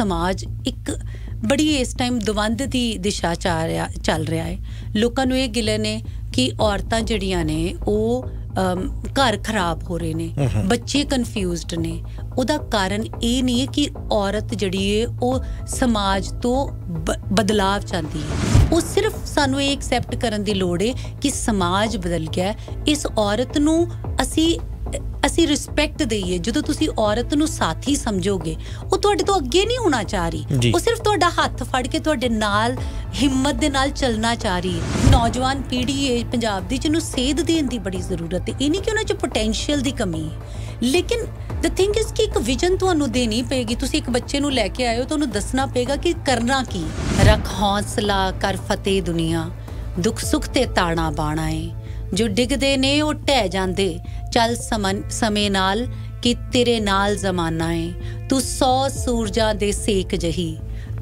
ਸਮਾਜ ਇੱਕ ਬੜੀ ਇਸ ਟਾਈਮ ਦਵੰਦ ਦੀ ਦਿਸ਼ਾ ਆ ਚੱਲ ਰਿਹਾ ਹੈ ਲੋਕਾਂ ਨੂੰ ਇਹ ਗਿਲੇ ਨੇ ਕਿ ਔਰਤਾਂ ਜਿਹੜੀਆਂ ਨੇ ਉਹ ਘਰ ਖਰਾਬ ਹੋ ਰਹੇ ਨੇ ਬੱਚੇ ਕਨਫਿਊਜ਼ਡ ਨੇ ਉਹਦਾ ਕਾਰਨ ਇਹ ਨਹੀਂ ਹੈ ਕਿ ਔਰਤ ਜਿਹੜੀ ਹੈ ਉਹ ਸਮਾਜ ਤੋਂ ਬਦਲਾਵ ਚਾਹਦੀ ਹੈ ਉਹ ਸਿਰਫ ਸਾਨੂੰ ਇਹ ਐਕਸੈਪਟ ਕਰਨ ਦੀ ਲੋੜ ਹੈ ਕਿ ਸਮਾਜ ਬਦਲ ਗਿਆ ਇਸ ਔਰਤ ਨੂੰ ਅਸੀਂ ਅਸੀਂ ਰਿਸਪੈਕਟ ਦਈਏ ਜਦੋਂ ਤੁਸੀਂ ਔਰਤ ਨੂੰ ਸਾਥੀ ਸਮਝੋਗੇ ਉਹ ਤੁਹਾਡੇ ਤੋਂ ਅੱਗੇ ਨਹੀਂ ਹੋਣਾ ਚਾਹ ਰਹੀ ਉਹ ਸਿਰਫ ਤੁਹਾਡਾ ਹੱਥ ਫੜ ਕੇ ਤੁਹਾਡੇ ਨਾਲ ਹਿੰਮਤ ਦੇ ਨਾਲ ਚੱਲਣਾ ਚਾਹ ਰਹੀ ਹੈ ਨੌਜਵਾਨ ਪੀੜ੍ਹੀ ਹੈ ਪੰਜਾਬ ਦੀ ਜਿਹਨੂੰ ਸੇਧ ਦੇਣ ਦੀ ਬੜੀ ਜ਼ਰੂਰਤ ਹੈ ਇਹ ਨਹੀਂ ਕਿ ਉਹਨਾਂ 'ਚ ਪੋਟੈਂਸ਼ੀਅਲ ਦੀ ਕਮੀ ਹੈ ਲੇਕਿਨ ਦ ਥਿੰਕ ਇਸ ਕਿ ਇੱਕ ਵਿਜ਼ਨ ਤੁਹਾਨੂੰ ਦੇਣੀ ਪਏਗੀ ਤੁਸੀਂ ਇੱਕ ਬੱਚੇ ਨੂੰ ਲੈ ਕੇ ਆਏ ਹੋ ਤੁਹਾਨੂੰ ਦੱਸਣਾ ਪਏਗਾ ਕਿ ਕਰਨਾ ਕੀ ਰੱਖ ਹੌਸਲਾ ਕਰ ਫਤਿਹ ਦੁਨੀਆ ਦੁੱਖ ਸੁੱਖ ਤੇ ਤਾਣਾ ਬਾਣਾ ਹੈ ਜੋ ਡਿੱਗਦੇ ਨੇ ਉਹ ਟਹਿ ਜਾਂਦੇ ਚੱਲ ਸਮੇਂ ਨਾਲ ਕਿ ਤੇਰੇ ਨਾਲ ਜ਼ਮਾਨਾ ਏ ਤੂੰ 100 ਸੂਰਜਾਂ ਦੇ ਸੇਕ ਜਹੀ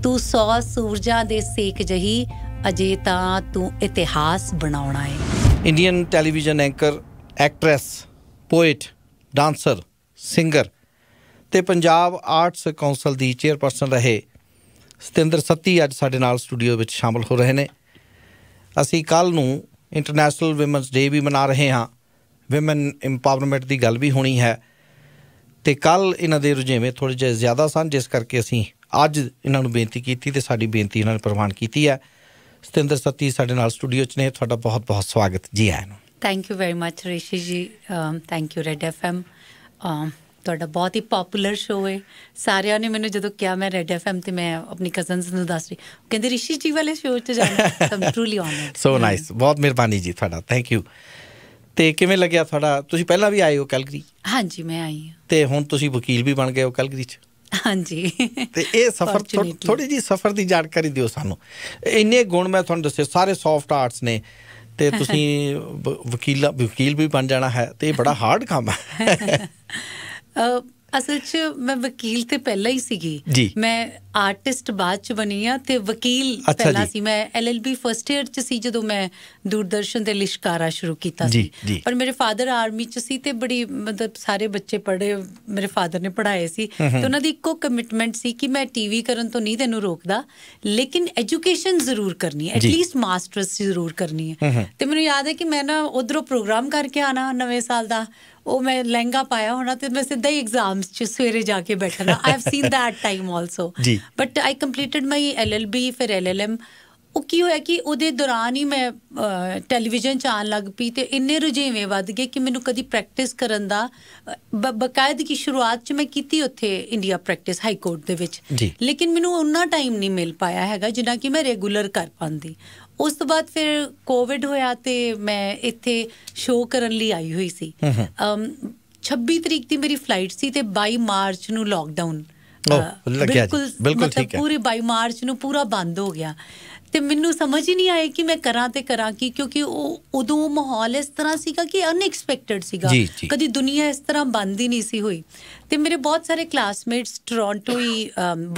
ਤੂੰ 100 ਸੂਰਜਾਂ ਦੇ ਸੇਕ ਜਹੀ ਅਜੇ ਤਾਂ ਤੂੰ ਇਤਿਹਾਸ ਬਣਾਉਣਾ ਏ Indian television anchor actress poet dancer singer ਤੇ ਪੰਜਾਬ ਆਰਟਸ ਕਾਉਂਸਲ ਦੀ ਚੇਅਰਪਰਸਨ ਰਹੇ ਸਤਿੰਦਰ ਸੱਤੀ ਅੱਜ ਸਾਡੇ ਨਾਲ ਸਟੂਡੀਓ ਵਿੱਚ ਸ਼ਾਮਲ ਹੋ ਰਹੇ ਨੇ ਅਸੀਂ ਕੱਲ ਨੂੰ ਇੰਟਰਨੈਸ਼ਨਲ ਔਮਨਸ ਡੇ ਵੀ ਮਨਾ ਰਹੇ ਹਾਂ ਔਮਨ ਇੰਪਾਵਰਮੈਂਟ ਦੀ ਗੱਲ ਵੀ ਹੋਣੀ ਹੈ ਤੇ ਕੱਲ ਇਹਨਾਂ ਦੇ ਰੁਝੇਵੇਂ ਥੋੜੇ ਜਿਹਾ ਜ਼ਿਆਦਾ ਸਨ ਜਿਸ ਕਰਕੇ ਅਸੀਂ ਅੱਜ ਇਹਨਾਂ ਨੂੰ ਬੇਨਤੀ ਕੀਤੀ ਤੇ ਸਾਡੀ ਬੇਨਤੀ ਇਹਨਾਂ ਨੇ ਪ੍ਰਵਾਨ ਕੀਤੀ ਹੈ ਸਤਿੰਦਰ ਸਤੀ ਸਾਡੇ ਨਾਲ ਸਟੂਡੀਓ 'ਚ ਨੇ ਤੁਹਾਡਾ ਬਹੁਤ-ਬਹੁਤ ਸਵਾਗਤ ਜੀ ਆਇਆਂ ਨੂੰ thank you very much Rishi ji thank you Red F M ਤੁਹਾਡਾ ਬਹੁਤ ਹੀ ਪਪੂਲਰ ਸ਼ੋਅ ਹੈ ਸਾਰਿਆਂ ਨੇ ਮੈਨੂੰ ਜਦੋਂ ਕਿਹਾ ਮੈਂ ਰੈਡ ਐਫ ਐਮ ਤੇ ਮੈਂ ਆਪਣੀ ਕਜ਼ਨਸ ਨੂੰ ਦੱਸ ਰਹੀ ਕਹਿੰਦੇ ਰਿਸ਼ੀ ਜੀ ਵਾਲੇ ਸ਼ੋਅ 'ਚ ਜਾਣਾ some truly honoured so nice ਬਹੁਤ ਮਿਹਰਬਾਨੀ ਜੀ ਤੁਹਾਡਾ ਥੈਂਕ ਯੂ ਤੇ ਕਿਵੇਂ ਲੱਗਿਆ ਤੁਹਾਡਾ ਤੁਸੀਂ ਪਹਿਲਾਂ ਵੀ ਆਏ ਹੋ ਕੈਲਗਰੀ ਹਾਂਜੀ ਮੈਂ ਆਈ ਹਾਂ ਤੇ ਹੁਣ ਤੁਸੀਂ ਵਕੀਲ ਵੀ ਬਣ ਗਏ ਹੋ ਕੈਲਗਰੀ 'ਚ ਹਾਂਜੀ ਤੇ ਇਹ ਸਫਰ ਥੋੜੀ ਜੀ ਸਫਰ ਦੀ ਜਾਣਕਾਰੀ ਦਿਓ ਸਾਨੂੰ ਇੰਨੇ ਗੁਣ ਮੈਂ ਤੁਹਾਨੂੰ ਦੱਸੇ ਸਾਰੇ ਸੌਫਟ ਆਰਟਸ ਨੇ ਤੇ ਤੁਸੀਂ ਵਕੀਲ ਵਕੀਲ ਵੀ ਬਣ ਜਾਣਾ ਹੈ ਤੇ ਇਹ ਬੜਾ ਹਾਰਡ ਕੰਮ ਹੈ ਅਸਲ 'ਚ ਮੈਂ ਵਕੀਲ ਤੇ ਪਹਿਲਾਂ ਹੀ ਸੀਗੀ ਮੈਂ ਆਰਟਿਸਟ ਬਾਅਦ 'ਚ ਬਣੀ ਆ ਤੇ ਵਕੀਲ ਪਹਿਲਾਂ ਸੀ ਮੈਂ ਐਲਐਲਬੀ ਫਰਸਟ ਇਅਰ 'ਚ ਸੀ ਜਦੋਂ ਮੈਂ ਦੂਰਦਰਸ਼ਨ ਤੇ ਲਿਸ਼ਕਾਰਾ ਸ਼ੁਰੂ ਕੀਤਾ ਸੀ ਪਰ ਮੇਰੇ ਫਾਦਰ ਆਰਮੀ 'ਚ ਸੀ ਤੇ ਬੜੀ ਮਤਲਬ ਸਾਰੇ ਬੱਚੇ ਪੜ੍ਹੇ ਮੇਰੇ ਫਾਦਰ ਨੇ ਪੜ੍ਹਾਏ ਸੀ ਤੇ ਉਹਨਾਂ ਦੀ ਇੱਕੋ ਕਮਿਟਮੈਂਟ ਸੀ ਕਿ ਮੈਂ ਟੀਵੀ ਕਰਨ ਤੋਂ ਨਹੀਂ ਤੈਨੂੰ ਰੋਕਦਾ ਲੇਕਿਨ ਐਜੂਕੇਸ਼ਨ ਜ਼ਰੂਰ ਕਰਨੀ ਹੈ ਐਟਲੀਸਟ ਮਾਸਟਰਸ ਜ਼ਰੂਰ ਕਰਨੀ ਹੈ ਤੇ ਮੈਨੂੰ ਯਾਦ ਹੈ ਕਿ ਮੈਂ ਨਾ ਉਧਰੋਂ ਪ੍ਰੋਗਰਾਮ ਕਰਕੇ ਆਣਾ ਨਵੇਂ ਸਾਲ ਦਾ ਉਹ ਮੈਂ ਲਹਿੰਗਾ ਪਾਇਆ ਹੋਣਾ ਤੇ ਮੈਂ ਸਿੱਧਾ ਹੀ ਐਗਜ਼ਾਮਸ 'ਚ ਸਵੇਰੇ ਜਾ ਕੇ ਬੈਠਣਾ I have seen that time also but I completed my LLB ਫਿਰ ਐਲਐਲਐਮ ਉਹ ਕੀ ਹੋਇਆ ਕਿ ਉਹਦੇ ਦੌਰਾਨ ਹੀ ਮੈਂ ਟੈਲੀਵਿਜ਼ਨ 'ਚ ਆਣ ਲੱਗ ਪਈ ਤੇ ਇੰਨੇ ਰੁਝੇਵੇਂ ਵੱਧ ਗਏ ਕਿ ਮੈਨੂੰ ਕਦੀ ਪ੍ਰੈਕਟਿਸ ਕਰਨ ਦਾ ਬਕਾਇਦ ਕੀ ਸ਼ੁਰੂਆਤ 'ਚ ਮੈਂ ਕੀਤੀ ਉੱਥੇ ਇੰਡੀਆ ਪ੍ਰੈਕਟਿਸ ਹਾਈ ਕੋਰਟ ਦੇ ਵਿੱਚ ਲੇਕਿਨ ਮੈਨੂੰ ਉਹਨਾਂ ਟਾਈਮ ਨਹੀਂ ਮਿਲ ਪਾਇਆ ਹੈਗਾ ਜਿੰਨਾ ਕਿ ਮੈਂ ਰੈਗੂਲਰ ਕਰ ਪਾਉਂਦੀ ਉਸ ਤੋਂ ਬਾਅਦ ਫਿਰ ਕੋਵਿਡ ਹੋਇਆ ਤੇ ਮੈਂ ਇੱਥੇ ਸ਼ੋਅ ਕਰਨ ਲਈ ਆਈ ਹੋਈ ਸੀ 26 ਤਰੀਕ ਦੀ ਮੇਰੀ ਫਲਾਈਟ ਸੀ ਤੇ 22 ਮਾਰਚ ਨੂੰ ਲਾਕਡਾਊਨ ਬਿਲਕੁਲ ਬਿਲਕੁਲ ਠੀਕ ਹੈ ਪੂਰੀ 22 ਮਾਰਚ ਨੂੰ ਪੂਰਾ ਬੰਦ ਹੋ ਗਿਆ ਤੇ ਮੈਨੂੰ ਸਮਝ ਹੀ ਨਹੀਂ ਆਇਆ ਕਿ ਮੈਂ ਕਰਾਂ ਤੇ ਕਰਾਂ ਕੀ ਕਿਉਂਕਿ ਉਹ ਉਦੋਂ ਮਾਹੌਲ ਇਸ ਤਰ੍ਹਾਂ ਸੀਗਾ ਕਿ ਅਨਐਕਸਪੈਕਟਡ ਸੀਗਾ ਕਦੀ ਦੁਨੀਆ ਇਸ ਤਰ੍ਹਾਂ ਬੰਦ ਹੀ ਨਹੀਂ ਸੀ ਹੋਈ ਤੇ ਮੇਰੇ ਬਹੁਤ ਸਾਰੇ ਕਲਾਸਮੇਟਸ ਟੋਰਾਂਟੋ ਹੀ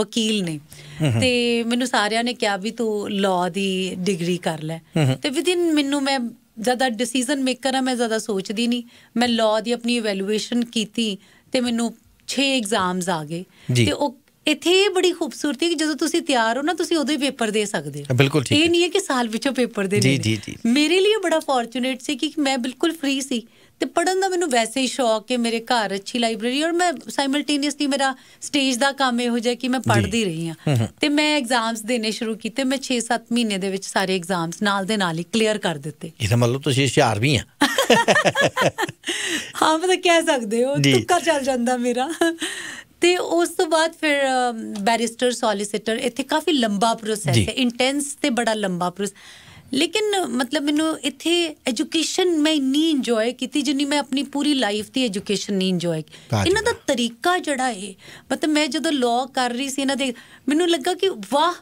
ਵਕੀਲ ਨੇ ਤੇ ਮੈਨੂੰ ਸਾਰਿਆਂ ਨੇ ਕਿਹਾ ਵੀ ਤੂੰ ਲਾਅ ਦੀ ਡਿਗਰੀ ਕਰ ਲੈ ਤੇ ਵਿਦਿਨ ਮੈਨੂੰ ਮੈਂ ਜ਼ਿਆਦਾ ਡਿਸੀਜਨ ਮੇਕਰ ਆ ਮੈਂ ਜ਼ਿਆਦਾ ਸੋਚਦੀ ਨਹੀਂ ਮੈਂ ਲਾਅ ਦੀ ਆਪਣੀ ਇਵੈਲੂਏਸ਼ਨ ਕੀਤੀ ਤੇ ਮੈਨੂੰ 6 ਐਗਜ਼ਾਮਸ ਆ ਗਏ ਤੇ ਉਹ ਇੱਥੇ ਇਹ ਬੜੀ ਖੂਬਸੂਰਤੀ ਕਿ ਜਦੋਂ ਤੁਸੀਂ ਤਿਆਰ ਹੋ ਨਾ ਤੁਸੀਂ ਉਦੋਂ ਹੀ ਪੇਪਰ ਦੇ ਸਕਦੇ ਹੋ ਬਿਲਕੁਲ ਠੀਕ ਇਹ ਨਹੀਂ ਹੈ ਕਿ ਸਾਲ ਵਿੱਚੋਂ ਪੇਪਰ ਦੇ ਜੀ ਮੇਰੇ ਲਈ ਬੜਾ ਫੋਰਚੂਨੇਟ ਸੀ ਕਿ ਮੈਂ ਬਿਲਕੁਲ ਫ੍ਰੀ ਸੀ ਤੇ ਪੜਨ ਦਾ ਮੈਨੂੰ ਵੈਸੇ ਹੀ ਸ਼ੌਕ ਹੈ ਮੇਰੇ ਘਰ ਅੱਛੀ ਲਾਇਬ੍ਰੇਰੀ ਔਰ ਮੈਂ ਸਾਈਮਲਟੇਨੀਅਸਲੀ ਮੇਰਾ ਸਟੇਜ ਦਾ ਕੰਮ ਇਹੋ ਜਿਹਾ ਕਿ ਮੈਂ ਪੜ੍ਹਦੀ ਰਹੀ ਹਾਂ ਤੇ ਮੈਂ ਐਗਜ਼ਾਮਸ ਦੇਣੇ ਸ਼ੁਰੂ ਕੀਤੇ ਮੈਂ 6-7 ਮਹੀਨੇ ਦੇ ਵਿੱਚ ਸਾਰੇ ਐਗਜ਼ਾਮਸ ਨਾਲ ਦੇ ਨਾਲ ਹੀ ਕਲੀਅਰ ਕਰ ਦਿੱਤੇ ਇਹਦਾ ਮਤਲਬ ਤੁਸੀਂ ਹੁਸ਼ਿਆਰ ਵੀ ਆ ਹਾਂ ਤਾਂ ਕਹਿ ਸਕਦੇ ਹੋ ਤੁੱਕਾ ਚੱਲ ਜਾਂਦਾ ਮੇਰਾ ਤੇ ਉਸ ਤੋਂ ਬਾਅਦ ਫਿਰ ਬੈਰਿਸਟਰ ਸੋਲਿਸਿਟਰ ਇੱਥੇ ਕਾਫੀ ਲੰਬਾ ਪ੍ਰੋਸੈਸ ਹੈ ਇੰਟੈਂਸ ਤੇ ਬੜਾ ਲੰਬਾ ਪ੍ਰੋਸੈਸ ਲੇਕਿਨ ਮਤਲਬ ਮੈਨੂੰ ਇੱਥੇ ਐਜੂਕੇਸ਼ਨ ਮੈਂ ਇੰਨੀ ਇੰਜੋਏ ਕੀਤੀ ਜਿੰਨੀ ਮੈਂ ਆਪਣੀ ਪੂਰੀ ਲਾਈਫ ਦੀ ਐਜੂਕੇਸ਼ਨ ਨਹੀਂ ਇੰਜੋਏ ਇਹਨਾਂ ਦਾ ਤਰੀਕਾ ਜਿਹੜਾ ਹੈ ਮਤਲਬ ਮੈਂ ਜਦੋਂ ਲਾਅ ਕਰ ਰਹੀ ਸੀ ਇਹਨਾਂ ਦੇ ਮੈਨੂੰ ਲੱਗਾ ਕਿ ਵਾਹ